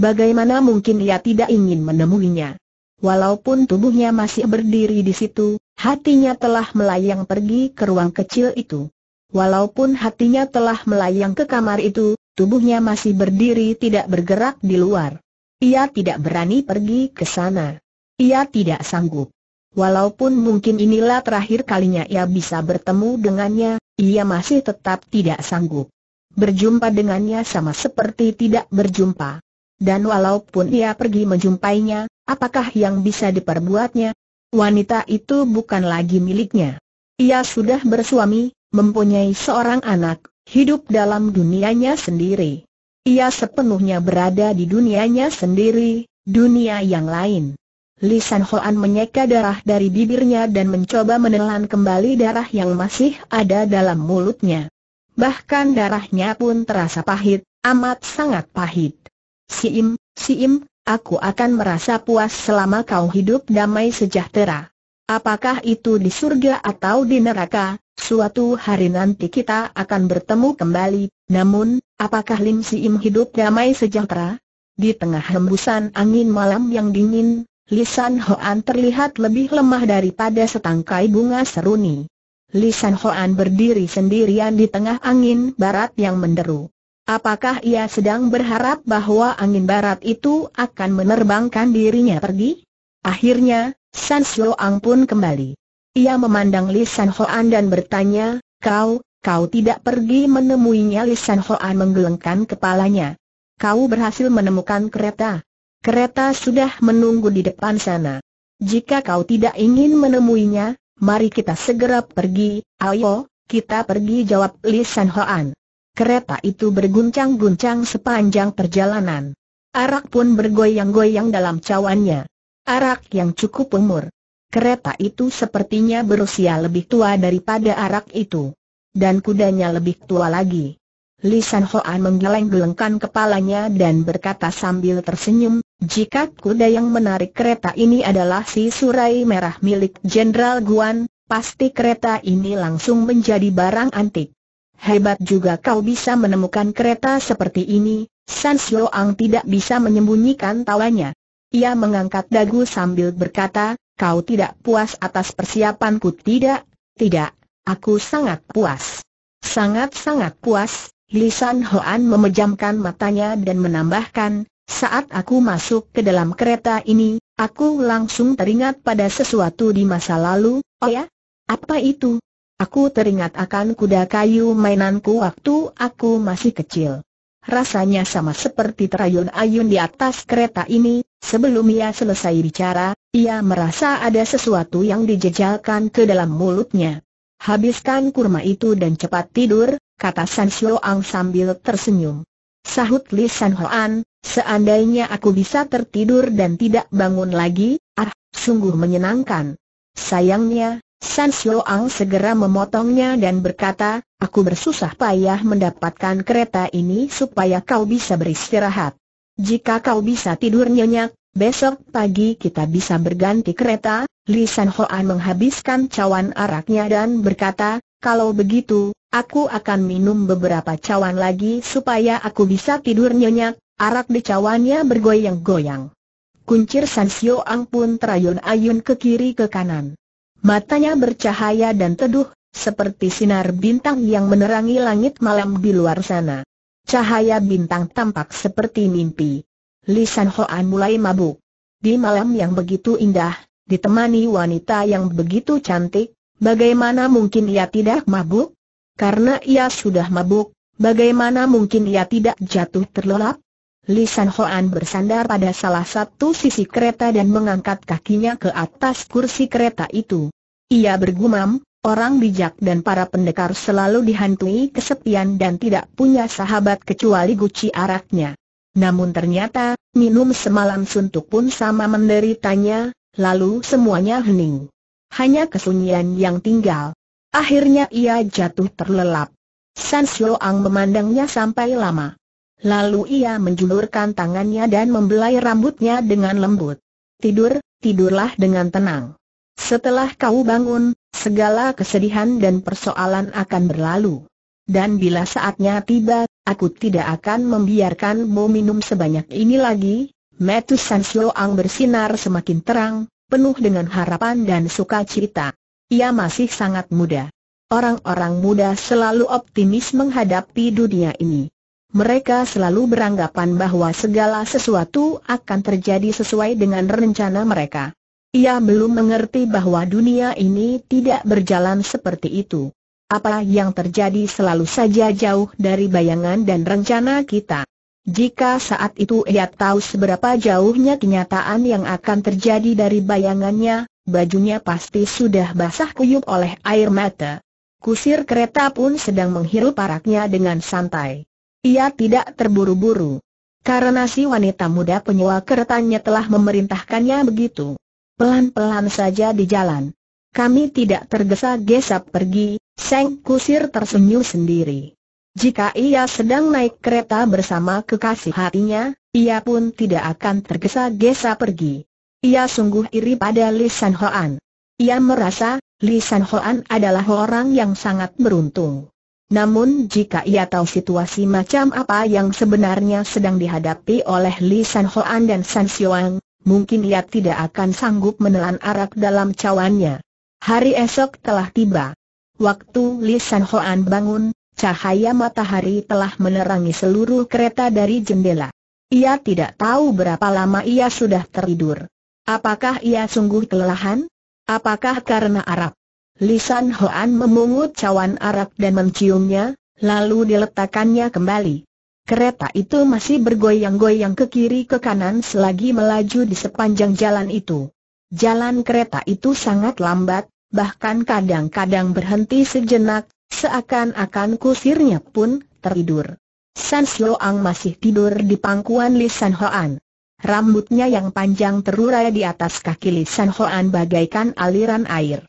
Bagaimana mungkin ia tidak ingin menemuinya? Walaupun tubuhnya masih berdiri di situ, hatinya telah melayang pergi ke ruang kecil itu. Walaupun hatinya telah melayang ke kamar itu, tubuhnya masih berdiri tidak bergerak di luar. Ia tidak berani pergi ke sana. Ia tidak sanggup. Walaupun mungkin inilah terakhir kalinya ia bisa bertemu dengannya, ia masih tetap tidak sanggup. Berjumpa dengannya sama seperti tidak berjumpa. Dan walaupun ia pergi menjumpainya, apakah yang bisa diperbuatnya? Wanita itu bukan lagi miliknya. Ia sudah bersuami, mempunyai seorang anak, hidup dalam dunianya sendiri. Ia sepenuhnya berada di dunianya sendiri, dunia yang lain. Lisan Hoan menyeka darah dari bibirnya dan mencoba menelan kembali darah yang masih ada dalam mulutnya. Bahkan darahnya pun terasa pahit, amat sangat pahit. Siim, Siim, aku akan merasa puas selama kau hidup damai sejahtera. Apakah itu di surga atau di neraka, suatu hari nanti kita akan bertemu kembali, namun, apakah Lim Si Im hidup damai sejahtera? Di tengah hembusan angin malam yang dingin, Lisan Hoan terlihat lebih lemah daripada setangkai bunga seruni. Lisan Hoan berdiri sendirian di tengah angin barat yang menderu. Apakah ia sedang berharap bahwa angin barat itu akan menerbangkan dirinya pergi? Akhirnya, San Ang pun kembali. Ia memandang Li San Hoan dan bertanya, kau, kau tidak pergi menemuinya Li San Hoan menggelengkan kepalanya. Kau berhasil menemukan kereta. Kereta sudah menunggu di depan sana. Jika kau tidak ingin menemuinya, mari kita segera pergi, ayo, kita pergi jawab Li San Hoan. Kereta itu berguncang-guncang sepanjang perjalanan. Arak pun bergoyang-goyang dalam cawannya. Arak yang cukup umur. Kereta itu sepertinya berusia lebih tua daripada arak itu. Dan kudanya lebih tua lagi. Lisan Hoan menggeleng-gelengkan kepalanya dan berkata sambil tersenyum, jika kuda yang menarik kereta ini adalah si surai merah milik Jenderal Guan, pasti kereta ini langsung menjadi barang antik. Hebat juga kau bisa menemukan kereta seperti ini, San Ang tidak bisa menyembunyikan tawanya. Ia mengangkat dagu sambil berkata, kau tidak puas atas persiapanku tidak, tidak, aku sangat puas. Sangat-sangat puas, Lisan Hoan memejamkan matanya dan menambahkan, saat aku masuk ke dalam kereta ini, aku langsung teringat pada sesuatu di masa lalu, oh ya? Apa itu? Aku teringat akan kuda kayu mainanku waktu aku masih kecil rasanya sama seperti terayun-ayun di atas kereta ini, sebelum ia selesai bicara, ia merasa ada sesuatu yang dijejalkan ke dalam mulutnya. Habiskan kurma itu dan cepat tidur, kata San Ang sambil tersenyum. Sahut Li San Hoan, seandainya aku bisa tertidur dan tidak bangun lagi, ah, sungguh menyenangkan. Sayangnya, San Ang segera memotongnya dan berkata, aku bersusah payah mendapatkan kereta ini supaya kau bisa beristirahat. Jika kau bisa tidur nyenyak, besok pagi kita bisa berganti kereta. Li San Hoan menghabiskan cawan araknya dan berkata, kalau begitu, aku akan minum beberapa cawan lagi supaya aku bisa tidur nyenyak. Arak di cawannya bergoyang-goyang. Kuncir San Ang pun terayun-ayun ke kiri ke kanan. Matanya bercahaya dan teduh, seperti sinar bintang yang menerangi langit malam di luar sana. Cahaya bintang tampak seperti mimpi. Lisan Hoan mulai mabuk. Di malam yang begitu indah, ditemani wanita yang begitu cantik, bagaimana mungkin ia tidak mabuk? Karena ia sudah mabuk, bagaimana mungkin ia tidak jatuh terlelap? Lisan Hoan bersandar pada salah satu sisi kereta dan mengangkat kakinya ke atas kursi kereta itu. Ia bergumam, orang bijak dan para pendekar selalu dihantui kesepian dan tidak punya sahabat kecuali guci araknya. Namun ternyata, minum semalam suntuk pun sama menderitanya, lalu semuanya hening. Hanya kesunyian yang tinggal. Akhirnya ia jatuh terlelap. San Ang memandangnya sampai lama. Lalu ia menjulurkan tangannya dan membelai rambutnya dengan lembut. Tidur, tidurlah dengan tenang. Setelah kau bangun, segala kesedihan dan persoalan akan berlalu. Dan bila saatnya tiba, aku tidak akan membiarkanmu minum sebanyak ini lagi. Metu San Ang bersinar semakin terang, penuh dengan harapan dan sukacita. Ia masih sangat muda. Orang-orang muda selalu optimis menghadapi dunia ini. Mereka selalu beranggapan bahwa segala sesuatu akan terjadi sesuai dengan rencana mereka. Ia belum mengerti bahwa dunia ini tidak berjalan seperti itu. Apa yang terjadi selalu saja jauh dari bayangan dan rencana kita. Jika saat itu ia tahu seberapa jauhnya kenyataan yang akan terjadi dari bayangannya, bajunya pasti sudah basah kuyup oleh air mata. Kusir kereta pun sedang menghirup paraknya dengan santai. Ia tidak terburu-buru. Karena si wanita muda penyewa keretanya telah memerintahkannya begitu. Pelan-pelan saja di jalan. Kami tidak tergesa-gesa pergi, Seng Kusir tersenyum sendiri. Jika ia sedang naik kereta bersama kekasih hatinya, ia pun tidak akan tergesa-gesa pergi. Ia sungguh iri pada Li San Hoan. Ia merasa, Li San Hoan adalah orang yang sangat beruntung. Namun jika ia tahu situasi macam apa yang sebenarnya sedang dihadapi oleh Li San Hoan dan San Xiuang, mungkin ia tidak akan sanggup menelan arak dalam cawannya. Hari esok telah tiba. Waktu Li San Hoan bangun, cahaya matahari telah menerangi seluruh kereta dari jendela. Ia tidak tahu berapa lama ia sudah tertidur. Apakah ia sungguh kelelahan? Apakah karena Arab? Lisan Hoan memungut cawan arak dan menciumnya, lalu diletakkannya kembali. Kereta itu masih bergoyang-goyang ke kiri ke kanan selagi melaju di sepanjang jalan itu. Jalan kereta itu sangat lambat, bahkan kadang-kadang berhenti sejenak, seakan-akan kusirnya pun teridur. San Sioang masih tidur di pangkuan Lisan Hoan. Rambutnya yang panjang terurai di atas kaki Lisan Hoan bagaikan aliran air.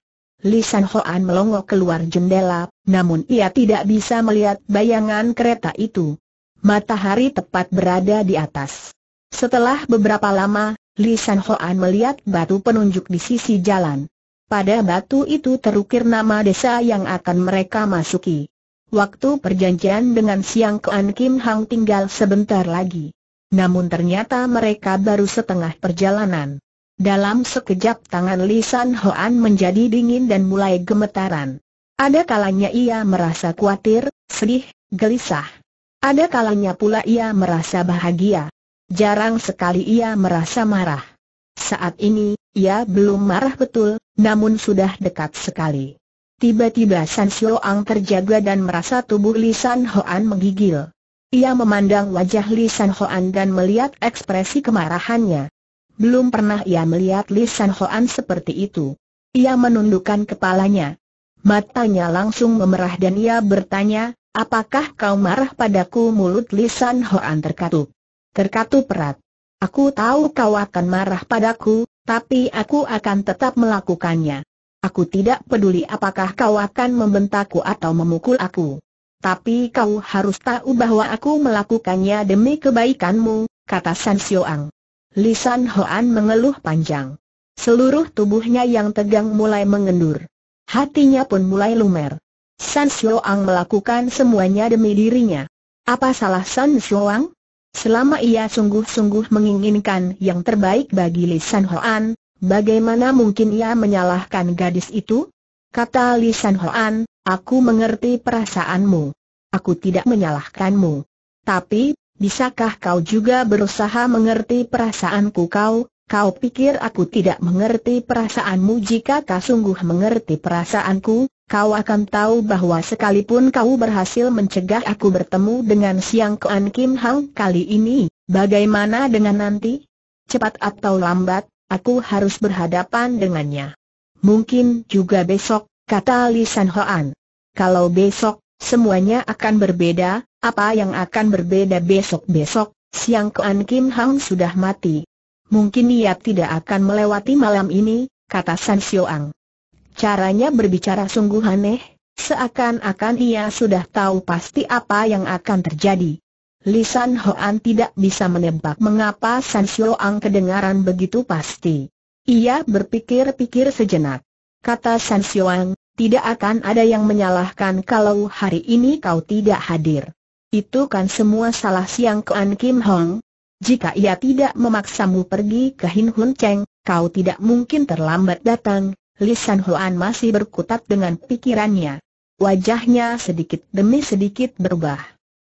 Li San Hoan melongo keluar jendela, namun ia tidak bisa melihat bayangan kereta itu. Matahari tepat berada di atas. Setelah beberapa lama, Li Hoan melihat batu penunjuk di sisi jalan. Pada batu itu terukir nama desa yang akan mereka masuki. Waktu perjanjian dengan Siang Kuan Kim Hang tinggal sebentar lagi. Namun ternyata mereka baru setengah perjalanan. Dalam sekejap tangan Lisan Hoan menjadi dingin dan mulai gemetaran. Ada kalanya ia merasa khawatir, sedih, gelisah. Ada kalanya pula ia merasa bahagia. Jarang sekali ia merasa marah. Saat ini, ia belum marah betul, namun sudah dekat sekali. Tiba-tiba San ang terjaga dan merasa tubuh Lisan Hoan menggigil. Ia memandang wajah Lisan Hoan dan melihat ekspresi kemarahannya. Belum pernah ia melihat Li San Hoan seperti itu. Ia menundukkan kepalanya. Matanya langsung memerah dan ia bertanya, apakah kau marah padaku mulut Li San Hoan terkatup? Terkatup erat. Aku tahu kau akan marah padaku, tapi aku akan tetap melakukannya. Aku tidak peduli apakah kau akan membentakku atau memukul aku. Tapi kau harus tahu bahwa aku melakukannya demi kebaikanmu, kata San Xiuang. Lisan Hoan mengeluh panjang. Seluruh tubuhnya yang tegang mulai mengendur. Hatinya pun mulai lumer. San Xiuang melakukan semuanya demi dirinya. Apa salah San Xiuang? Selama ia sungguh-sungguh menginginkan yang terbaik bagi Lisan Hoan, bagaimana mungkin ia menyalahkan gadis itu? Kata Lisan Hoan, aku mengerti perasaanmu. Aku tidak menyalahkanmu. Tapi, bisakah kau juga berusaha mengerti perasaanku kau? Kau pikir aku tidak mengerti perasaanmu jika kau sungguh mengerti perasaanku, kau akan tahu bahwa sekalipun kau berhasil mencegah aku bertemu dengan Siang Kuan Kim Hang kali ini, bagaimana dengan nanti? Cepat atau lambat, aku harus berhadapan dengannya. Mungkin juga besok, kata Li San Hoan. Kalau besok, semuanya akan berbeda, apa yang akan berbeda besok-besok, siang Kuan Kim Hang sudah mati. Mungkin ia tidak akan melewati malam ini, kata San Ang. Caranya berbicara sungguh aneh, seakan-akan ia sudah tahu pasti apa yang akan terjadi. Lisan Hoan tidak bisa menebak mengapa San Ang kedengaran begitu pasti. Ia berpikir-pikir sejenak. Kata San Ang, tidak akan ada yang menyalahkan kalau hari ini kau tidak hadir. Itu kan semua salah Siang Kuan Kim Hong. Jika ia tidak memaksamu pergi ke Hin Hun Cheng, kau tidak mungkin terlambat datang. Lisan Hoan masih berkutat dengan pikirannya. Wajahnya sedikit demi sedikit berubah.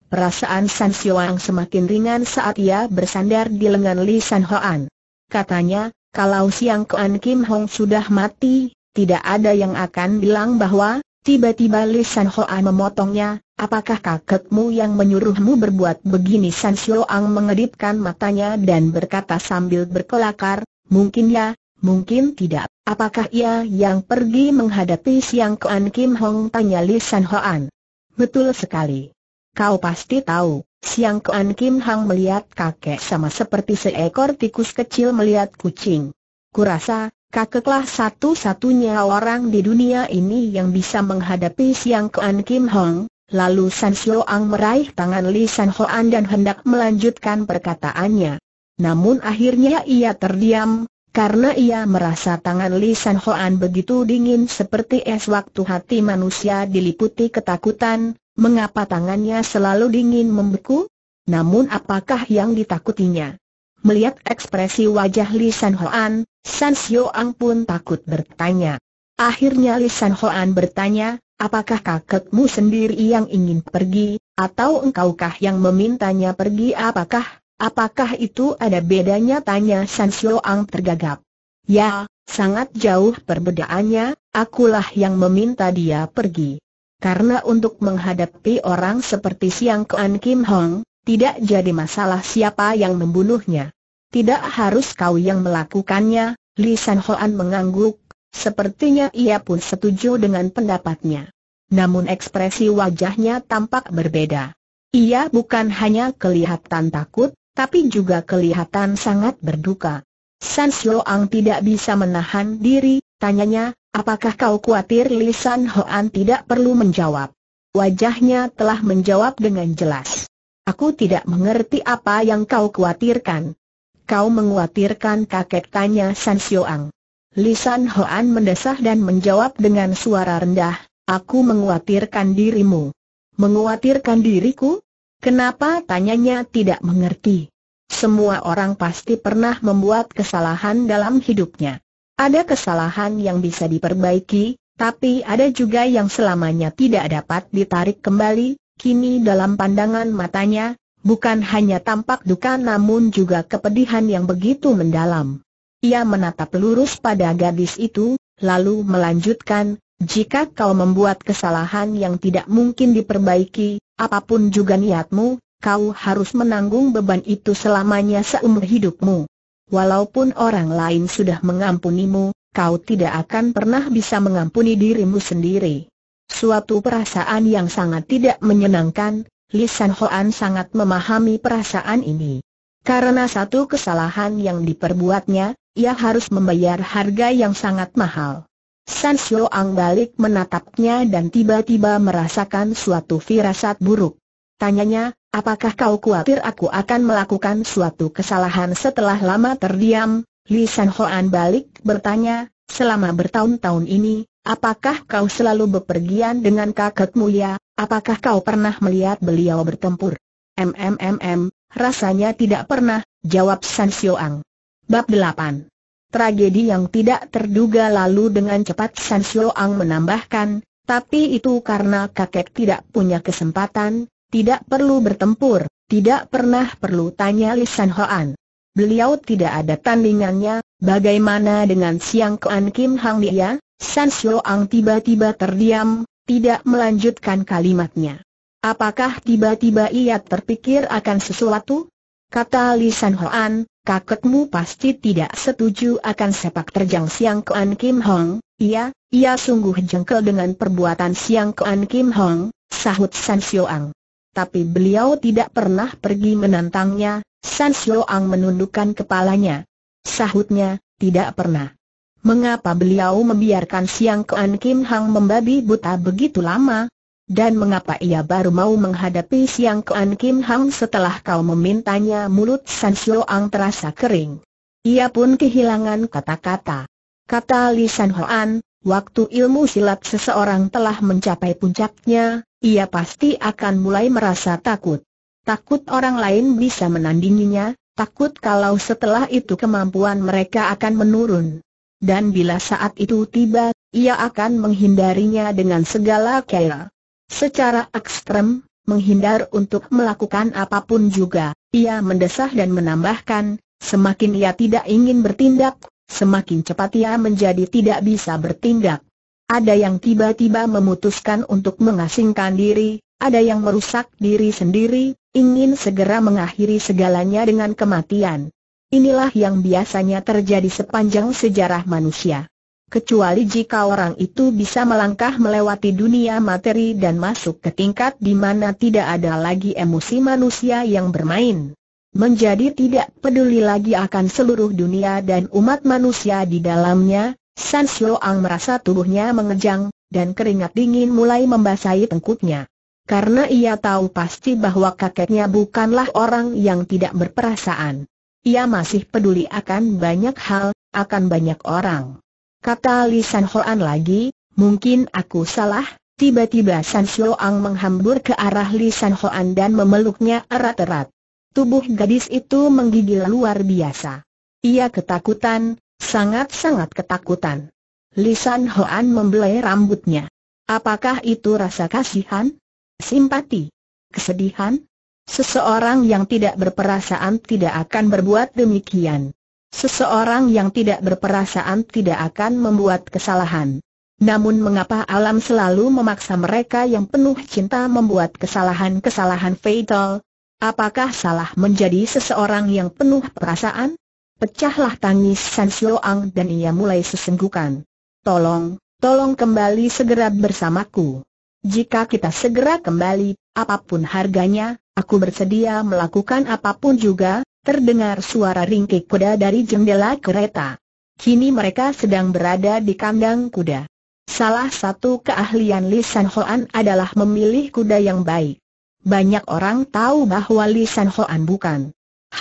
Perasaan San Xiuang semakin ringan saat ia bersandar di lengan Li San Hoan. Katanya, kalau Siang Kuan Kim Hong sudah mati, tidak ada yang akan bilang bahwa tiba-tiba Li San Hoan memotongnya, Apakah kakekmu yang menyuruhmu berbuat begini San Xiuang mengedipkan matanya dan berkata sambil berkelakar, mungkin ya, mungkin tidak. Apakah ia yang pergi menghadapi Siang Kuan Kim Hong tanya Li San Hoan? Betul sekali. Kau pasti tahu, Siang Kuan Kim Hong melihat kakek sama seperti seekor tikus kecil melihat kucing. Kurasa, kakeklah satu-satunya orang di dunia ini yang bisa menghadapi Siang Kuan Kim Hong, Lalu San Ang meraih tangan Li San Hoan dan hendak melanjutkan perkataannya. Namun akhirnya ia terdiam, karena ia merasa tangan Li San Hoan begitu dingin seperti es waktu hati manusia diliputi ketakutan, mengapa tangannya selalu dingin membeku? Namun apakah yang ditakutinya? Melihat ekspresi wajah Li San Hoan, San Ang pun takut bertanya. Akhirnya Li Hoan bertanya, apakah kakekmu sendiri yang ingin pergi, atau engkaukah yang memintanya pergi apakah, apakah itu ada bedanya tanya San Ang tergagap. Ya, sangat jauh perbedaannya, akulah yang meminta dia pergi. Karena untuk menghadapi orang seperti Siang Kuan Kim Hong, tidak jadi masalah siapa yang membunuhnya. Tidak harus kau yang melakukannya, Li Hoan mengangguk, Sepertinya ia pun setuju dengan pendapatnya. Namun ekspresi wajahnya tampak berbeda. Ia bukan hanya kelihatan takut, tapi juga kelihatan sangat berduka. San Ang tidak bisa menahan diri, tanyanya, apakah kau khawatir Li San Hoan tidak perlu menjawab? Wajahnya telah menjawab dengan jelas. Aku tidak mengerti apa yang kau khawatirkan. Kau mengkhawatirkan kakek tanya San Ang. Lisan Hoan mendesah dan menjawab dengan suara rendah, aku menguatirkan dirimu. Menguatirkan diriku? Kenapa tanyanya tidak mengerti? Semua orang pasti pernah membuat kesalahan dalam hidupnya. Ada kesalahan yang bisa diperbaiki, tapi ada juga yang selamanya tidak dapat ditarik kembali, kini dalam pandangan matanya, bukan hanya tampak duka namun juga kepedihan yang begitu mendalam. Ia menatap lurus pada gadis itu, lalu melanjutkan, jika kau membuat kesalahan yang tidak mungkin diperbaiki, apapun juga niatmu, kau harus menanggung beban itu selamanya seumur hidupmu. Walaupun orang lain sudah mengampunimu, kau tidak akan pernah bisa mengampuni dirimu sendiri. Suatu perasaan yang sangat tidak menyenangkan, Li San Hoan sangat memahami perasaan ini. Karena satu kesalahan yang diperbuatnya, ia harus membayar harga yang sangat mahal. San Ang balik menatapnya dan tiba-tiba merasakan suatu firasat buruk. Tanyanya, apakah kau khawatir aku akan melakukan suatu kesalahan setelah lama terdiam? Li San Hoan balik bertanya, selama bertahun-tahun ini, apakah kau selalu bepergian dengan kakek mulia? Apakah kau pernah melihat beliau bertempur? MMMM, rasanya tidak pernah, jawab San Ang. Bab 8 Tragedi yang tidak terduga lalu dengan cepat San Ang menambahkan, tapi itu karena kakek tidak punya kesempatan, tidak perlu bertempur, tidak pernah perlu tanya Li San Hoan. Beliau tidak ada tandingannya, bagaimana dengan Siang kean Kim Hang Lia San Ang tiba-tiba terdiam, tidak melanjutkan kalimatnya. Apakah tiba-tiba ia terpikir akan sesuatu? Kata Li San Hoan, kakekmu pasti tidak setuju akan sepak terjang Siang Kuan Kim Hong, iya, ia sungguh jengkel dengan perbuatan Siang Kuan Kim Hong, sahut San Sioang. Tapi beliau tidak pernah pergi menantangnya, San Sioang menundukkan kepalanya. Sahutnya, tidak pernah. Mengapa beliau membiarkan Siang Kuan Kim Hong membabi buta begitu lama, dan mengapa ia baru mau menghadapi Siang Kuan Kim Hang setelah kau memintanya mulut San Ang terasa kering. Ia pun kehilangan kata-kata. Kata Li San Hoan, waktu ilmu silat seseorang telah mencapai puncaknya, ia pasti akan mulai merasa takut. Takut orang lain bisa menandinginya, takut kalau setelah itu kemampuan mereka akan menurun. Dan bila saat itu tiba, ia akan menghindarinya dengan segala cara. Secara ekstrem, menghindar untuk melakukan apapun juga, ia mendesah dan menambahkan, semakin ia tidak ingin bertindak, semakin cepat ia menjadi tidak bisa bertindak. Ada yang tiba-tiba memutuskan untuk mengasingkan diri, ada yang merusak diri sendiri, ingin segera mengakhiri segalanya dengan kematian. Inilah yang biasanya terjadi sepanjang sejarah manusia kecuali jika orang itu bisa melangkah melewati dunia materi dan masuk ke tingkat di mana tidak ada lagi emosi manusia yang bermain. Menjadi tidak peduli lagi akan seluruh dunia dan umat manusia di dalamnya, San Ang merasa tubuhnya mengejang, dan keringat dingin mulai membasahi tengkuknya. Karena ia tahu pasti bahwa kakeknya bukanlah orang yang tidak berperasaan. Ia masih peduli akan banyak hal, akan banyak orang. Kata Li San Hoan lagi, mungkin aku salah, tiba-tiba San menghambur ke arah Li San Hoan dan memeluknya erat-erat. Tubuh gadis itu menggigil luar biasa. Ia ketakutan, sangat-sangat ketakutan. Li San Hoan membelai rambutnya. Apakah itu rasa kasihan? Simpati? Kesedihan? Seseorang yang tidak berperasaan tidak akan berbuat demikian. Seseorang yang tidak berperasaan tidak akan membuat kesalahan. Namun mengapa alam selalu memaksa mereka yang penuh cinta membuat kesalahan-kesalahan fatal? Apakah salah menjadi seseorang yang penuh perasaan? Pecahlah tangis San ang dan ia mulai sesenggukan. Tolong, tolong kembali segera bersamaku. Jika kita segera kembali, apapun harganya, aku bersedia melakukan apapun juga, Terdengar suara ringkik kuda dari jendela kereta. Kini mereka sedang berada di kandang kuda. Salah satu keahlian Li Hoan adalah memilih kuda yang baik. Banyak orang tahu bahwa Li Hoan bukan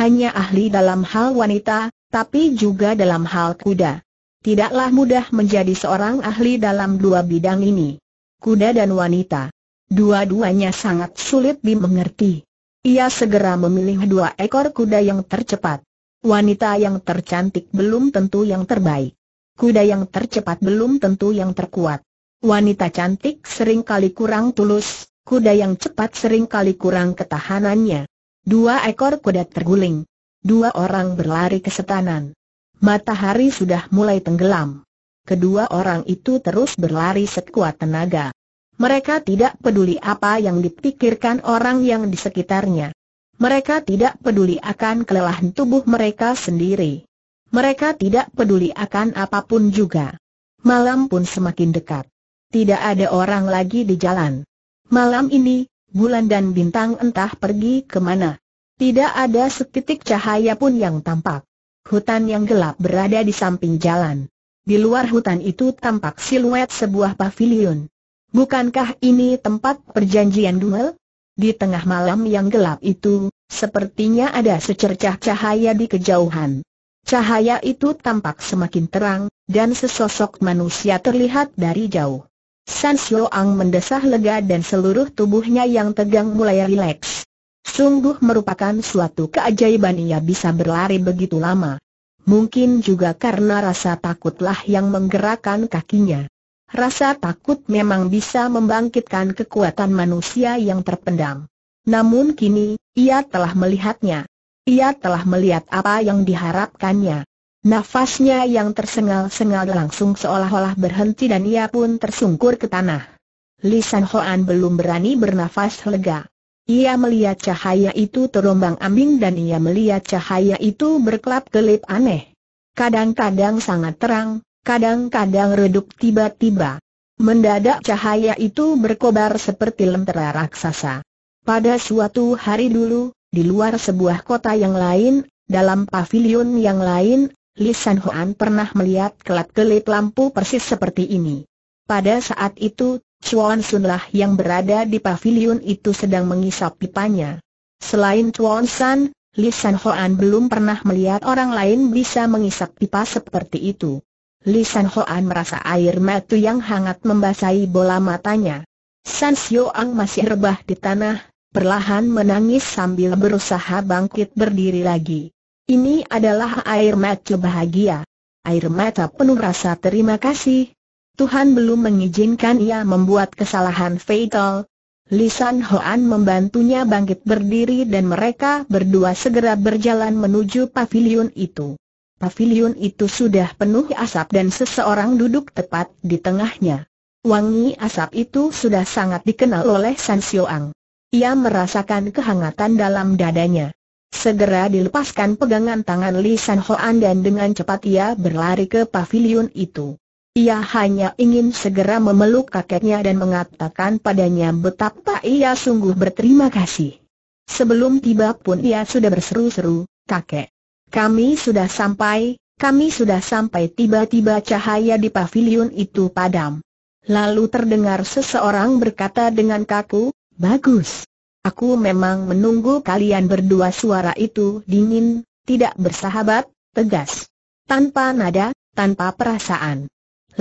hanya ahli dalam hal wanita, tapi juga dalam hal kuda. Tidaklah mudah menjadi seorang ahli dalam dua bidang ini. Kuda dan wanita. Dua-duanya sangat sulit dimengerti. Ia segera memilih dua ekor kuda yang tercepat. Wanita yang tercantik belum tentu yang terbaik. Kuda yang tercepat belum tentu yang terkuat. Wanita cantik sering kali kurang tulus, kuda yang cepat sering kali kurang ketahanannya. Dua ekor kuda terguling. Dua orang berlari kesetanan. Matahari sudah mulai tenggelam. Kedua orang itu terus berlari sekuat tenaga. Mereka tidak peduli apa yang dipikirkan orang yang di sekitarnya. Mereka tidak peduli akan kelelahan tubuh mereka sendiri. Mereka tidak peduli akan apapun juga. Malam pun semakin dekat. Tidak ada orang lagi di jalan. Malam ini, bulan dan bintang entah pergi kemana. Tidak ada setitik cahaya pun yang tampak. Hutan yang gelap berada di samping jalan. Di luar hutan itu tampak siluet sebuah pavilion. Bukankah ini tempat perjanjian duel? Di tengah malam yang gelap itu, sepertinya ada secercah cahaya di kejauhan. Cahaya itu tampak semakin terang, dan sesosok manusia terlihat dari jauh. San Ang mendesah lega dan seluruh tubuhnya yang tegang mulai rileks. Sungguh merupakan suatu keajaiban ia bisa berlari begitu lama. Mungkin juga karena rasa takutlah yang menggerakkan kakinya. Rasa takut memang bisa membangkitkan kekuatan manusia yang terpendam. Namun kini, ia telah melihatnya. Ia telah melihat apa yang diharapkannya. Nafasnya yang tersengal-sengal langsung seolah-olah berhenti dan ia pun tersungkur ke tanah. Lisan Hoan belum berani bernafas lega. Ia melihat cahaya itu terombang ambing dan ia melihat cahaya itu berkelap-kelip aneh. Kadang-kadang sangat terang, kadang-kadang redup tiba-tiba. Mendadak cahaya itu berkobar seperti lentera raksasa. Pada suatu hari dulu, di luar sebuah kota yang lain, dalam pavilion yang lain, Li San Hoan pernah melihat kelat-kelit lampu persis seperti ini. Pada saat itu, Chuan Sun lah yang berada di pavilion itu sedang mengisap pipanya. Selain Chuan Sun, Li San Hoan belum pernah melihat orang lain bisa mengisap pipa seperti itu. Lisan Hoan merasa air mata yang hangat membasahi bola matanya. San Ang masih rebah di tanah, perlahan menangis sambil berusaha bangkit berdiri lagi. Ini adalah air mata bahagia. Air mata penuh rasa terima kasih. Tuhan belum mengizinkan ia membuat kesalahan fatal. Lisan Hoan membantunya bangkit berdiri dan mereka berdua segera berjalan menuju pavilion itu. Pavilion itu sudah penuh asap dan seseorang duduk tepat di tengahnya. Wangi asap itu sudah sangat dikenal oleh San Xioang. Ia merasakan kehangatan dalam dadanya. Segera dilepaskan pegangan tangan Li San Hoan dan dengan cepat ia berlari ke pavilion itu. Ia hanya ingin segera memeluk kakeknya dan mengatakan padanya betapa ia sungguh berterima kasih. Sebelum tiba pun ia sudah berseru-seru, kakek, kami sudah sampai, kami sudah sampai tiba-tiba cahaya di pavilion itu padam. Lalu terdengar seseorang berkata dengan kaku, bagus. Aku memang menunggu kalian berdua suara itu dingin, tidak bersahabat, tegas. Tanpa nada, tanpa perasaan.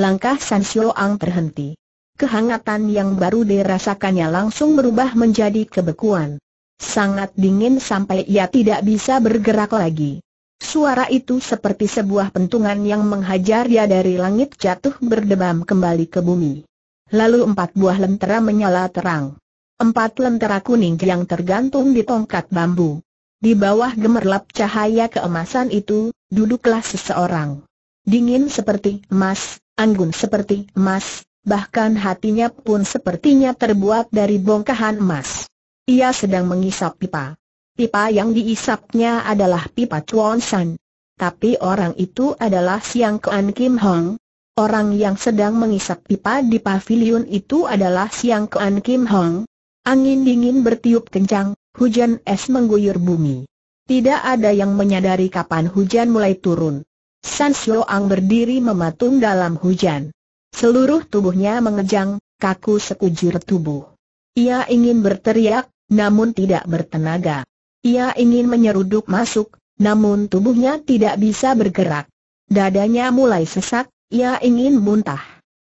Langkah San Ang terhenti. Kehangatan yang baru dirasakannya langsung berubah menjadi kebekuan. Sangat dingin sampai ia tidak bisa bergerak lagi. Suara itu seperti sebuah pentungan yang menghajar dia dari langit jatuh berdebam kembali ke bumi. Lalu empat buah lentera menyala terang. Empat lentera kuning yang tergantung di tongkat bambu. Di bawah gemerlap cahaya keemasan itu, duduklah seseorang. Dingin seperti emas, anggun seperti emas, bahkan hatinya pun sepertinya terbuat dari bongkahan emas. Ia sedang mengisap pipa. Pipa yang diisapnya adalah pipa Chuan San. Tapi orang itu adalah Siang Kean Kim Hong. Orang yang sedang mengisap pipa di pavilion itu adalah Siang Kean Kim Hong. Angin dingin bertiup kencang, hujan es mengguyur bumi. Tidak ada yang menyadari kapan hujan mulai turun. San Ang berdiri mematung dalam hujan. Seluruh tubuhnya mengejang, kaku sekujur tubuh. Ia ingin berteriak, namun tidak bertenaga. Ia ingin menyeruduk masuk, namun tubuhnya tidak bisa bergerak. Dadanya mulai sesak, ia ingin muntah.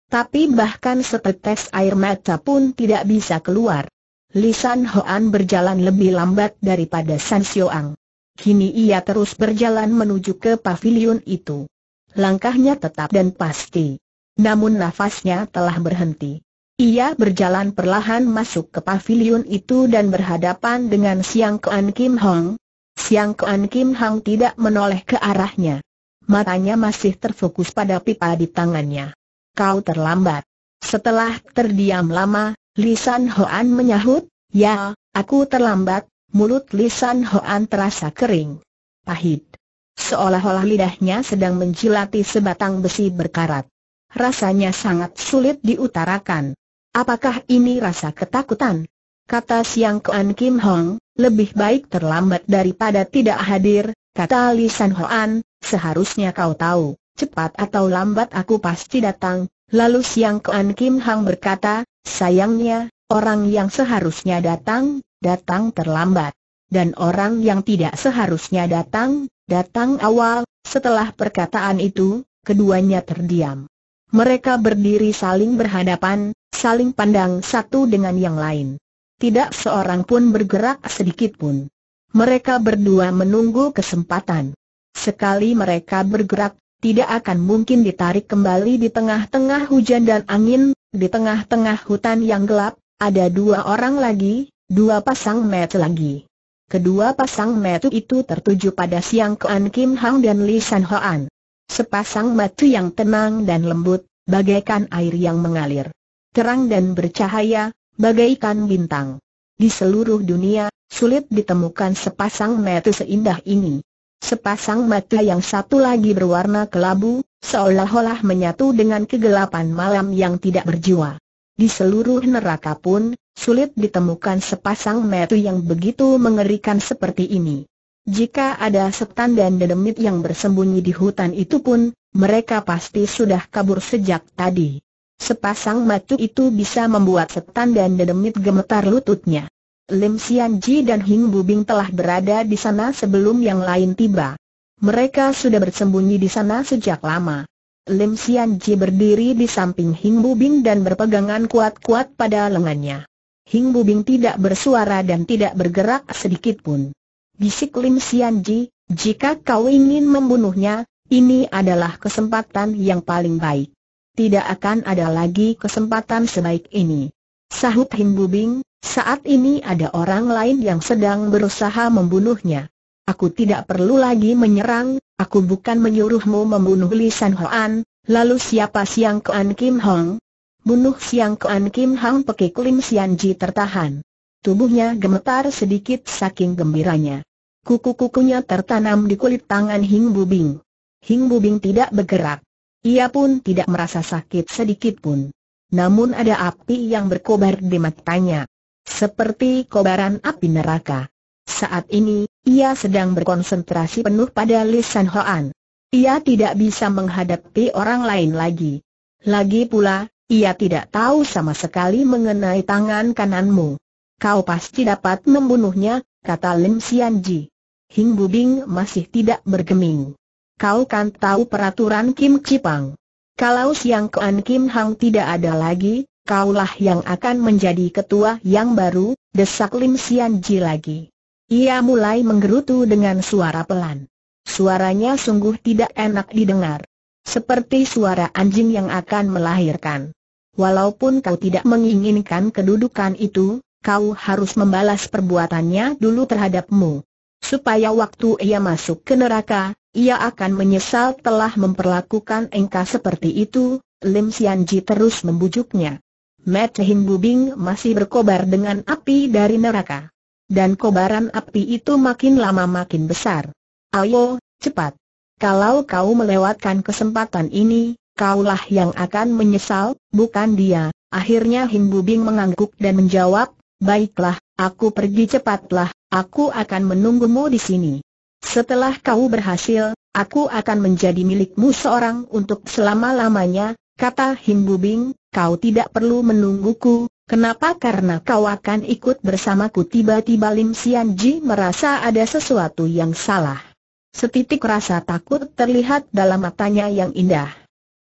Tapi bahkan setetes air mata pun tidak bisa keluar. Lisan Hoan berjalan lebih lambat daripada San Xioang. Kini ia terus berjalan menuju ke pavilion itu. Langkahnya tetap dan pasti. Namun nafasnya telah berhenti. Ia berjalan perlahan masuk ke pavilion itu dan berhadapan dengan Siang Kuan Kim Hong. Siang Kuan Kim Hong tidak menoleh ke arahnya. Matanya masih terfokus pada pipa di tangannya. Kau terlambat. Setelah terdiam lama, Lisan Hoan menyahut, Ya, aku terlambat, mulut Lisan Hoan terasa kering. Pahit. Seolah-olah lidahnya sedang menjilati sebatang besi berkarat. Rasanya sangat sulit diutarakan. Apakah ini rasa ketakutan? Kata Siang Kuan Kim Hong, lebih baik terlambat daripada tidak hadir, kata Li San Hoan, seharusnya kau tahu, cepat atau lambat aku pasti datang. Lalu Siang Kuan Kim Hong berkata, sayangnya, orang yang seharusnya datang, datang terlambat. Dan orang yang tidak seharusnya datang, datang awal, setelah perkataan itu, keduanya terdiam. Mereka berdiri saling berhadapan, saling pandang satu dengan yang lain. Tidak seorang pun bergerak sedikit pun. Mereka berdua menunggu kesempatan. Sekali mereka bergerak, tidak akan mungkin ditarik kembali di tengah-tengah hujan dan angin, di tengah-tengah hutan yang gelap, ada dua orang lagi, dua pasang met lagi. Kedua pasang metu itu tertuju pada Siang Kean Kim Hang dan Li San Hoan. Sepasang mata yang tenang dan lembut, bagaikan air yang mengalir. Terang dan bercahaya, bagaikan bintang. Di seluruh dunia, sulit ditemukan sepasang mata seindah ini. Sepasang mata yang satu lagi berwarna kelabu, seolah-olah menyatu dengan kegelapan malam yang tidak berjiwa. Di seluruh neraka pun, sulit ditemukan sepasang mata yang begitu mengerikan seperti ini. Jika ada setan dan dedemit yang bersembunyi di hutan itu pun, mereka pasti sudah kabur sejak tadi. Sepasang mata itu bisa membuat setan dan dedemit gemetar lututnya. Lim Sian Ji dan Hing Bubing telah berada di sana sebelum yang lain tiba. Mereka sudah bersembunyi di sana sejak lama. Lim Sian Ji berdiri di samping Hing Bubing dan berpegangan kuat-kuat pada lengannya. Hing Bubing tidak bersuara dan tidak bergerak sedikit pun. Bisik Lim Sian Ji, jika kau ingin membunuhnya, ini adalah kesempatan yang paling baik. Tidak akan ada lagi kesempatan sebaik ini. Sahut Bing. saat ini ada orang lain yang sedang berusaha membunuhnya. Aku tidak perlu lagi menyerang, aku bukan menyuruhmu membunuh Li San Hoan, lalu siapa Siang Kuan Kim Hong? Bunuh Siang Kuan Kim Hong pekik Lim Sian Ji tertahan. Tubuhnya gemetar sedikit saking gembiranya. Kuku-kukunya tertanam di kulit tangan Hing Bubing. Hing Bubing tidak bergerak. Ia pun tidak merasa sakit sedikit pun. Namun ada api yang berkobar di matanya. Seperti kobaran api neraka. Saat ini, ia sedang berkonsentrasi penuh pada lisan Hoan. Ia tidak bisa menghadapi orang lain lagi. Lagi pula, ia tidak tahu sama sekali mengenai tangan kananmu. Kau pasti dapat membunuhnya, kata Lim Sian Ji. Hing Bubing masih tidak bergeming. Kau kan tahu peraturan Kim Cipang. Kalau Siang Kuan Kim Hang tidak ada lagi, kaulah yang akan menjadi ketua yang baru, desak Lim Sian Ji lagi. Ia mulai menggerutu dengan suara pelan. Suaranya sungguh tidak enak didengar. Seperti suara anjing yang akan melahirkan. Walaupun kau tidak menginginkan kedudukan itu, kau harus membalas perbuatannya dulu terhadapmu. Supaya waktu ia masuk ke neraka, ia akan menyesal telah memperlakukan engkau seperti itu, Lim Ji terus membujuknya. Mat Hin Bubing masih berkobar dengan api dari neraka. Dan kobaran api itu makin lama makin besar. Ayo, cepat. Kalau kau melewatkan kesempatan ini, kaulah yang akan menyesal, bukan dia. Akhirnya Hin Bubing mengangguk dan menjawab, Baiklah, aku pergi cepatlah, aku akan menunggumu di sini. Setelah kau berhasil, aku akan menjadi milikmu seorang untuk selama-lamanya, kata Bubing. kau tidak perlu menungguku, kenapa karena kau akan ikut bersamaku tiba-tiba Lim Sian Ji merasa ada sesuatu yang salah. Setitik rasa takut terlihat dalam matanya yang indah.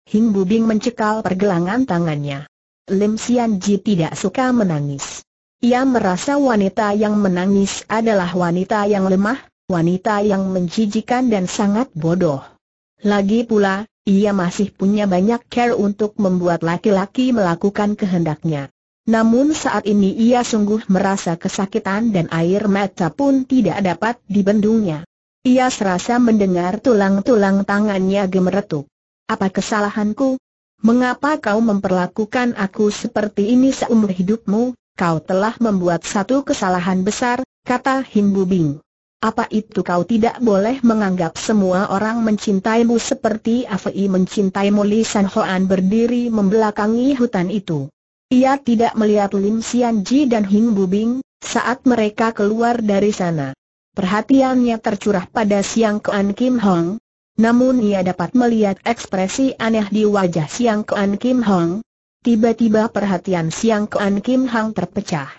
Hing Bubing mencekal pergelangan tangannya. Lim Sian Ji tidak suka menangis. Ia merasa wanita yang menangis adalah wanita yang lemah, wanita yang menjijikan dan sangat bodoh. Lagi pula, ia masih punya banyak care untuk membuat laki-laki melakukan kehendaknya. Namun saat ini ia sungguh merasa kesakitan dan air mata pun tidak dapat dibendungnya. Ia serasa mendengar tulang-tulang tangannya gemeretuk. Apa kesalahanku? Mengapa kau memperlakukan aku seperti ini seumur hidupmu? Kau telah membuat satu kesalahan besar, kata Himbu Bing. Apa itu kau tidak boleh menganggap semua orang mencintaimu seperti Afei mencintai Moli San Hoan berdiri membelakangi hutan itu. Ia tidak melihat Lim Sian Ji dan Bu Bing saat mereka keluar dari sana. Perhatiannya tercurah pada Siang Kuan Kim Hong. Namun ia dapat melihat ekspresi aneh di wajah Siang Kuan Kim Hong, Tiba-tiba perhatian Siang Kean Kim Hang terpecah.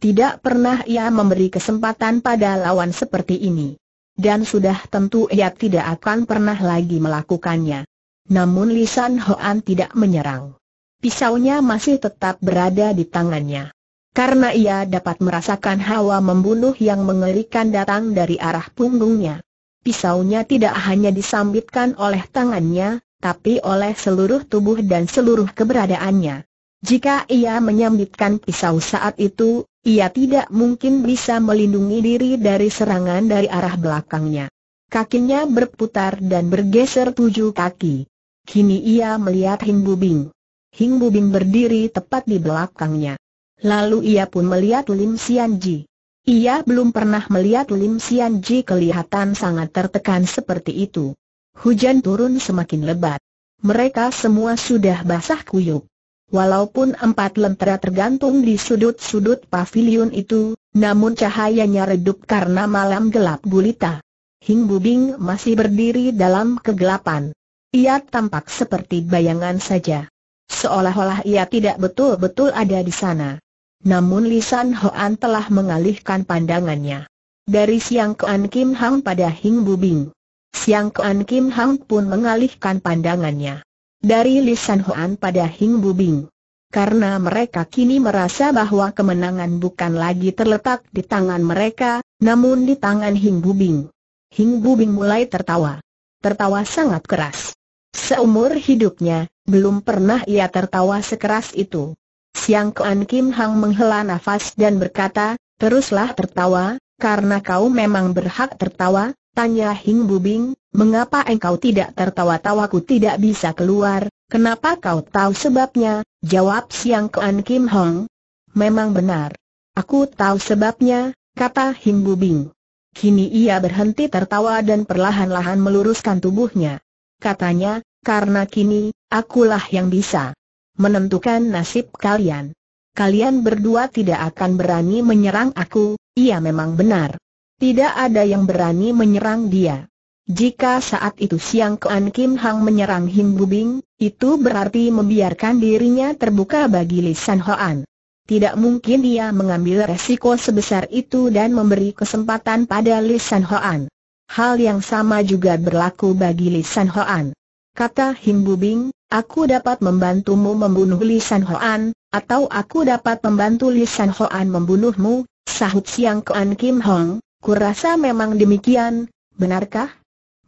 Tidak pernah ia memberi kesempatan pada lawan seperti ini. Dan sudah tentu ia tidak akan pernah lagi melakukannya. Namun Lisan Hoan tidak menyerang. Pisaunya masih tetap berada di tangannya. Karena ia dapat merasakan hawa membunuh yang mengerikan datang dari arah punggungnya. Pisaunya tidak hanya disambitkan oleh tangannya, tapi oleh seluruh tubuh dan seluruh keberadaannya. Jika ia menyambitkan pisau saat itu, ia tidak mungkin bisa melindungi diri dari serangan dari arah belakangnya. Kakinya berputar dan bergeser tujuh kaki. Kini ia melihat Himbu Bing. Himbu Bing berdiri tepat di belakangnya. Lalu ia pun melihat Lim Sian Ji. Ia belum pernah melihat Lim Sian Ji kelihatan sangat tertekan seperti itu. Hujan turun semakin lebat. Mereka semua sudah basah kuyup. Walaupun empat lentera tergantung di sudut-sudut pavilion itu, namun cahayanya redup karena malam gelap gulita. Hing Bubing masih berdiri dalam kegelapan. Ia tampak seperti bayangan saja. Seolah-olah ia tidak betul-betul ada di sana. Namun Lisan Hoan telah mengalihkan pandangannya. Dari Siang An Kim Hang pada Hing Bubing. Siang Kuan Kim Hang pun mengalihkan pandangannya dari lisan Huan pada Hing Bubing. Karena mereka kini merasa bahwa kemenangan bukan lagi terletak di tangan mereka, namun di tangan Hing Bubing. Hing Bubing mulai tertawa. Tertawa sangat keras. Seumur hidupnya, belum pernah ia tertawa sekeras itu. Siang Kuan Kim Hang menghela nafas dan berkata, teruslah tertawa, karena kau memang berhak tertawa, Tanya Hing Bubing, mengapa engkau tidak tertawa-tawaku tidak bisa keluar, kenapa kau tahu sebabnya? Jawab Siang Kean Kim Hong. Memang benar. Aku tahu sebabnya, kata Hing Bubing. Kini ia berhenti tertawa dan perlahan-lahan meluruskan tubuhnya. Katanya, karena kini, akulah yang bisa menentukan nasib kalian. Kalian berdua tidak akan berani menyerang aku, ia memang benar. Tidak ada yang berani menyerang dia. Jika saat itu Siang Kean Kim Hang menyerang Him Bubing, itu berarti membiarkan dirinya terbuka bagi Li San Hoan. Tidak mungkin dia mengambil resiko sebesar itu dan memberi kesempatan pada Li San Hoan. Hal yang sama juga berlaku bagi Li San Hoan. Kata Him Bubing, aku dapat membantumu membunuh Li San Hoan, atau aku dapat membantu Li San Hoan membunuhmu, sahut Siang Kean Kim Hong, Kurasa memang demikian, benarkah?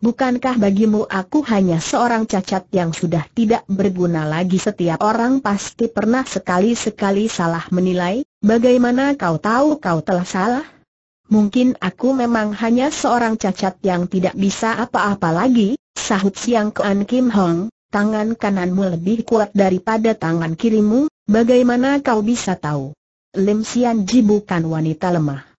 Bukankah bagimu aku hanya seorang cacat yang sudah tidak berguna lagi setiap orang pasti pernah sekali-sekali salah menilai, bagaimana kau tahu kau telah salah? Mungkin aku memang hanya seorang cacat yang tidak bisa apa-apa lagi, sahut siang Kuan Kim Hong, tangan kananmu lebih kuat daripada tangan kirimu, bagaimana kau bisa tahu? Lim Sian Ji bukan wanita lemah.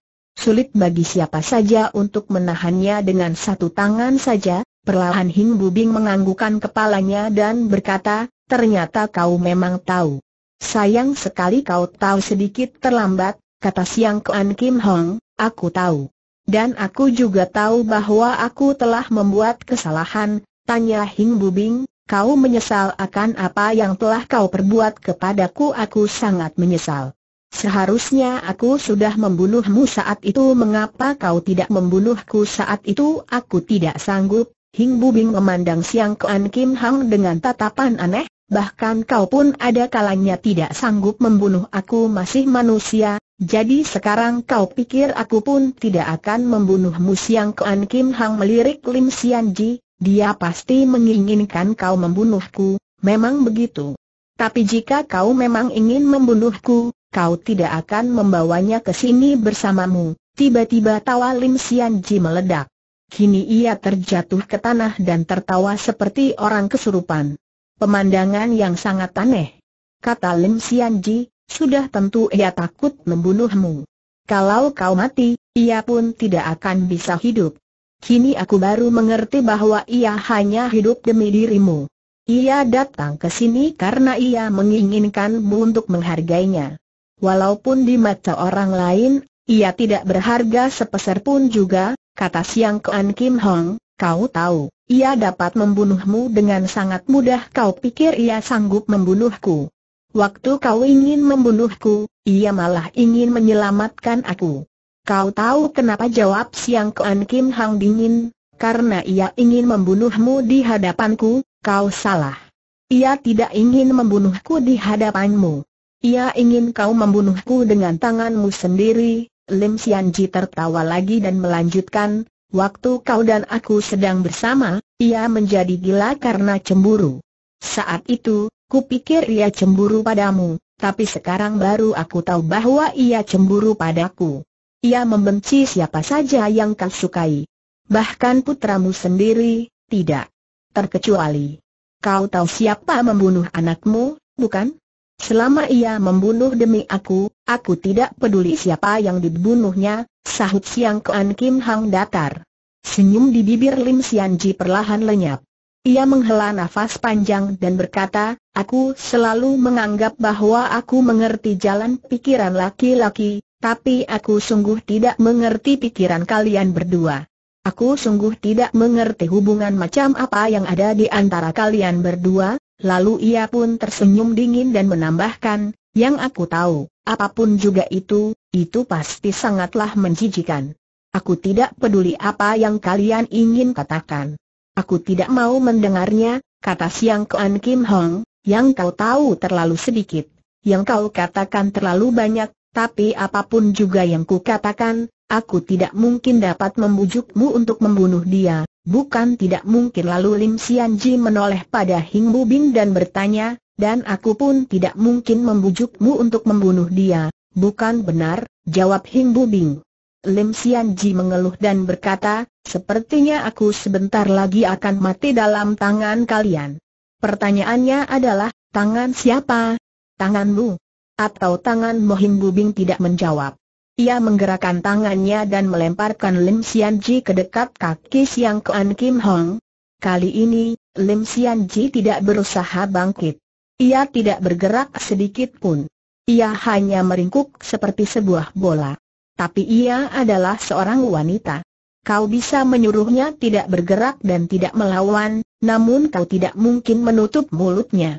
Sulit bagi siapa saja untuk menahannya dengan satu tangan saja, perlahan Hin Bubing menganggukkan kepalanya dan berkata, ternyata kau memang tahu. Sayang sekali kau tahu sedikit terlambat, kata Siang Kuan Kim Hong, aku tahu. Dan aku juga tahu bahwa aku telah membuat kesalahan, tanya Hing Bubing, kau menyesal akan apa yang telah kau perbuat kepadaku aku sangat menyesal. Seharusnya aku sudah membunuhmu saat itu mengapa kau tidak membunuhku saat itu aku tidak sanggup Hing Bubing memandang Siang Kuan Kim Hang dengan tatapan aneh Bahkan kau pun ada kalanya tidak sanggup membunuh aku masih manusia Jadi sekarang kau pikir aku pun tidak akan membunuhmu Siang Kuan Kim Hang melirik Lim Sian Ji Dia pasti menginginkan kau membunuhku, memang begitu tapi jika kau memang ingin membunuhku, kau tidak akan membawanya ke sini bersamamu. Tiba-tiba tawa Lim Sian Ji meledak. Kini ia terjatuh ke tanah dan tertawa seperti orang kesurupan. Pemandangan yang sangat aneh. Kata Lim Sian Ji, sudah tentu ia takut membunuhmu. Kalau kau mati, ia pun tidak akan bisa hidup. Kini aku baru mengerti bahwa ia hanya hidup demi dirimu. Ia datang ke sini karena ia menginginkanmu untuk menghargainya walaupun di mata orang lain, ia tidak berharga sepeser pun juga, kata Siang Kean Kim Hong, kau tahu, ia dapat membunuhmu dengan sangat mudah kau pikir ia sanggup membunuhku. Waktu kau ingin membunuhku, ia malah ingin menyelamatkan aku. Kau tahu kenapa jawab Siang Kean Kim Hong dingin, karena ia ingin membunuhmu di hadapanku, kau salah. Ia tidak ingin membunuhku di hadapanmu. Ia ingin kau membunuhku dengan tanganmu sendiri, Lim Sianji tertawa lagi dan melanjutkan, waktu kau dan aku sedang bersama, ia menjadi gila karena cemburu. Saat itu, ku pikir ia cemburu padamu, tapi sekarang baru aku tahu bahwa ia cemburu padaku. Ia membenci siapa saja yang kau sukai. Bahkan putramu sendiri, tidak. Terkecuali. Kau tahu siapa membunuh anakmu, bukan? Selama ia membunuh demi aku, aku tidak peduli siapa yang dibunuhnya, sahut Siang Kean Kim Hang datar. Senyum di bibir Lim Sian Ji perlahan lenyap. Ia menghela nafas panjang dan berkata, aku selalu menganggap bahwa aku mengerti jalan pikiran laki-laki, tapi aku sungguh tidak mengerti pikiran kalian berdua. Aku sungguh tidak mengerti hubungan macam apa yang ada di antara kalian berdua, Lalu ia pun tersenyum dingin dan menambahkan, yang aku tahu, apapun juga itu, itu pasti sangatlah menjijikan. Aku tidak peduli apa yang kalian ingin katakan. Aku tidak mau mendengarnya, kata Siang Kuan Kim Hong, yang kau tahu terlalu sedikit, yang kau katakan terlalu banyak, tapi apapun juga yang ku katakan, aku tidak mungkin dapat membujukmu untuk membunuh dia, Bukan tidak mungkin lalu Lim Sian Ji menoleh pada Hing Bu Bin dan bertanya, dan aku pun tidak mungkin membujukmu untuk membunuh dia, bukan benar, jawab Hing Bu Bin. Lim Sian Ji mengeluh dan berkata, sepertinya aku sebentar lagi akan mati dalam tangan kalian. Pertanyaannya adalah, tangan siapa? Tanganmu? Atau tangan Mohim Bubing tidak menjawab. Ia menggerakkan tangannya dan melemparkan Lim Sian Ji ke dekat kaki Siang Kuan Kim Hong. Kali ini, Lim Sian Ji tidak berusaha bangkit. Ia tidak bergerak sedikit pun. Ia hanya meringkuk seperti sebuah bola. Tapi ia adalah seorang wanita. Kau bisa menyuruhnya tidak bergerak dan tidak melawan, namun kau tidak mungkin menutup mulutnya.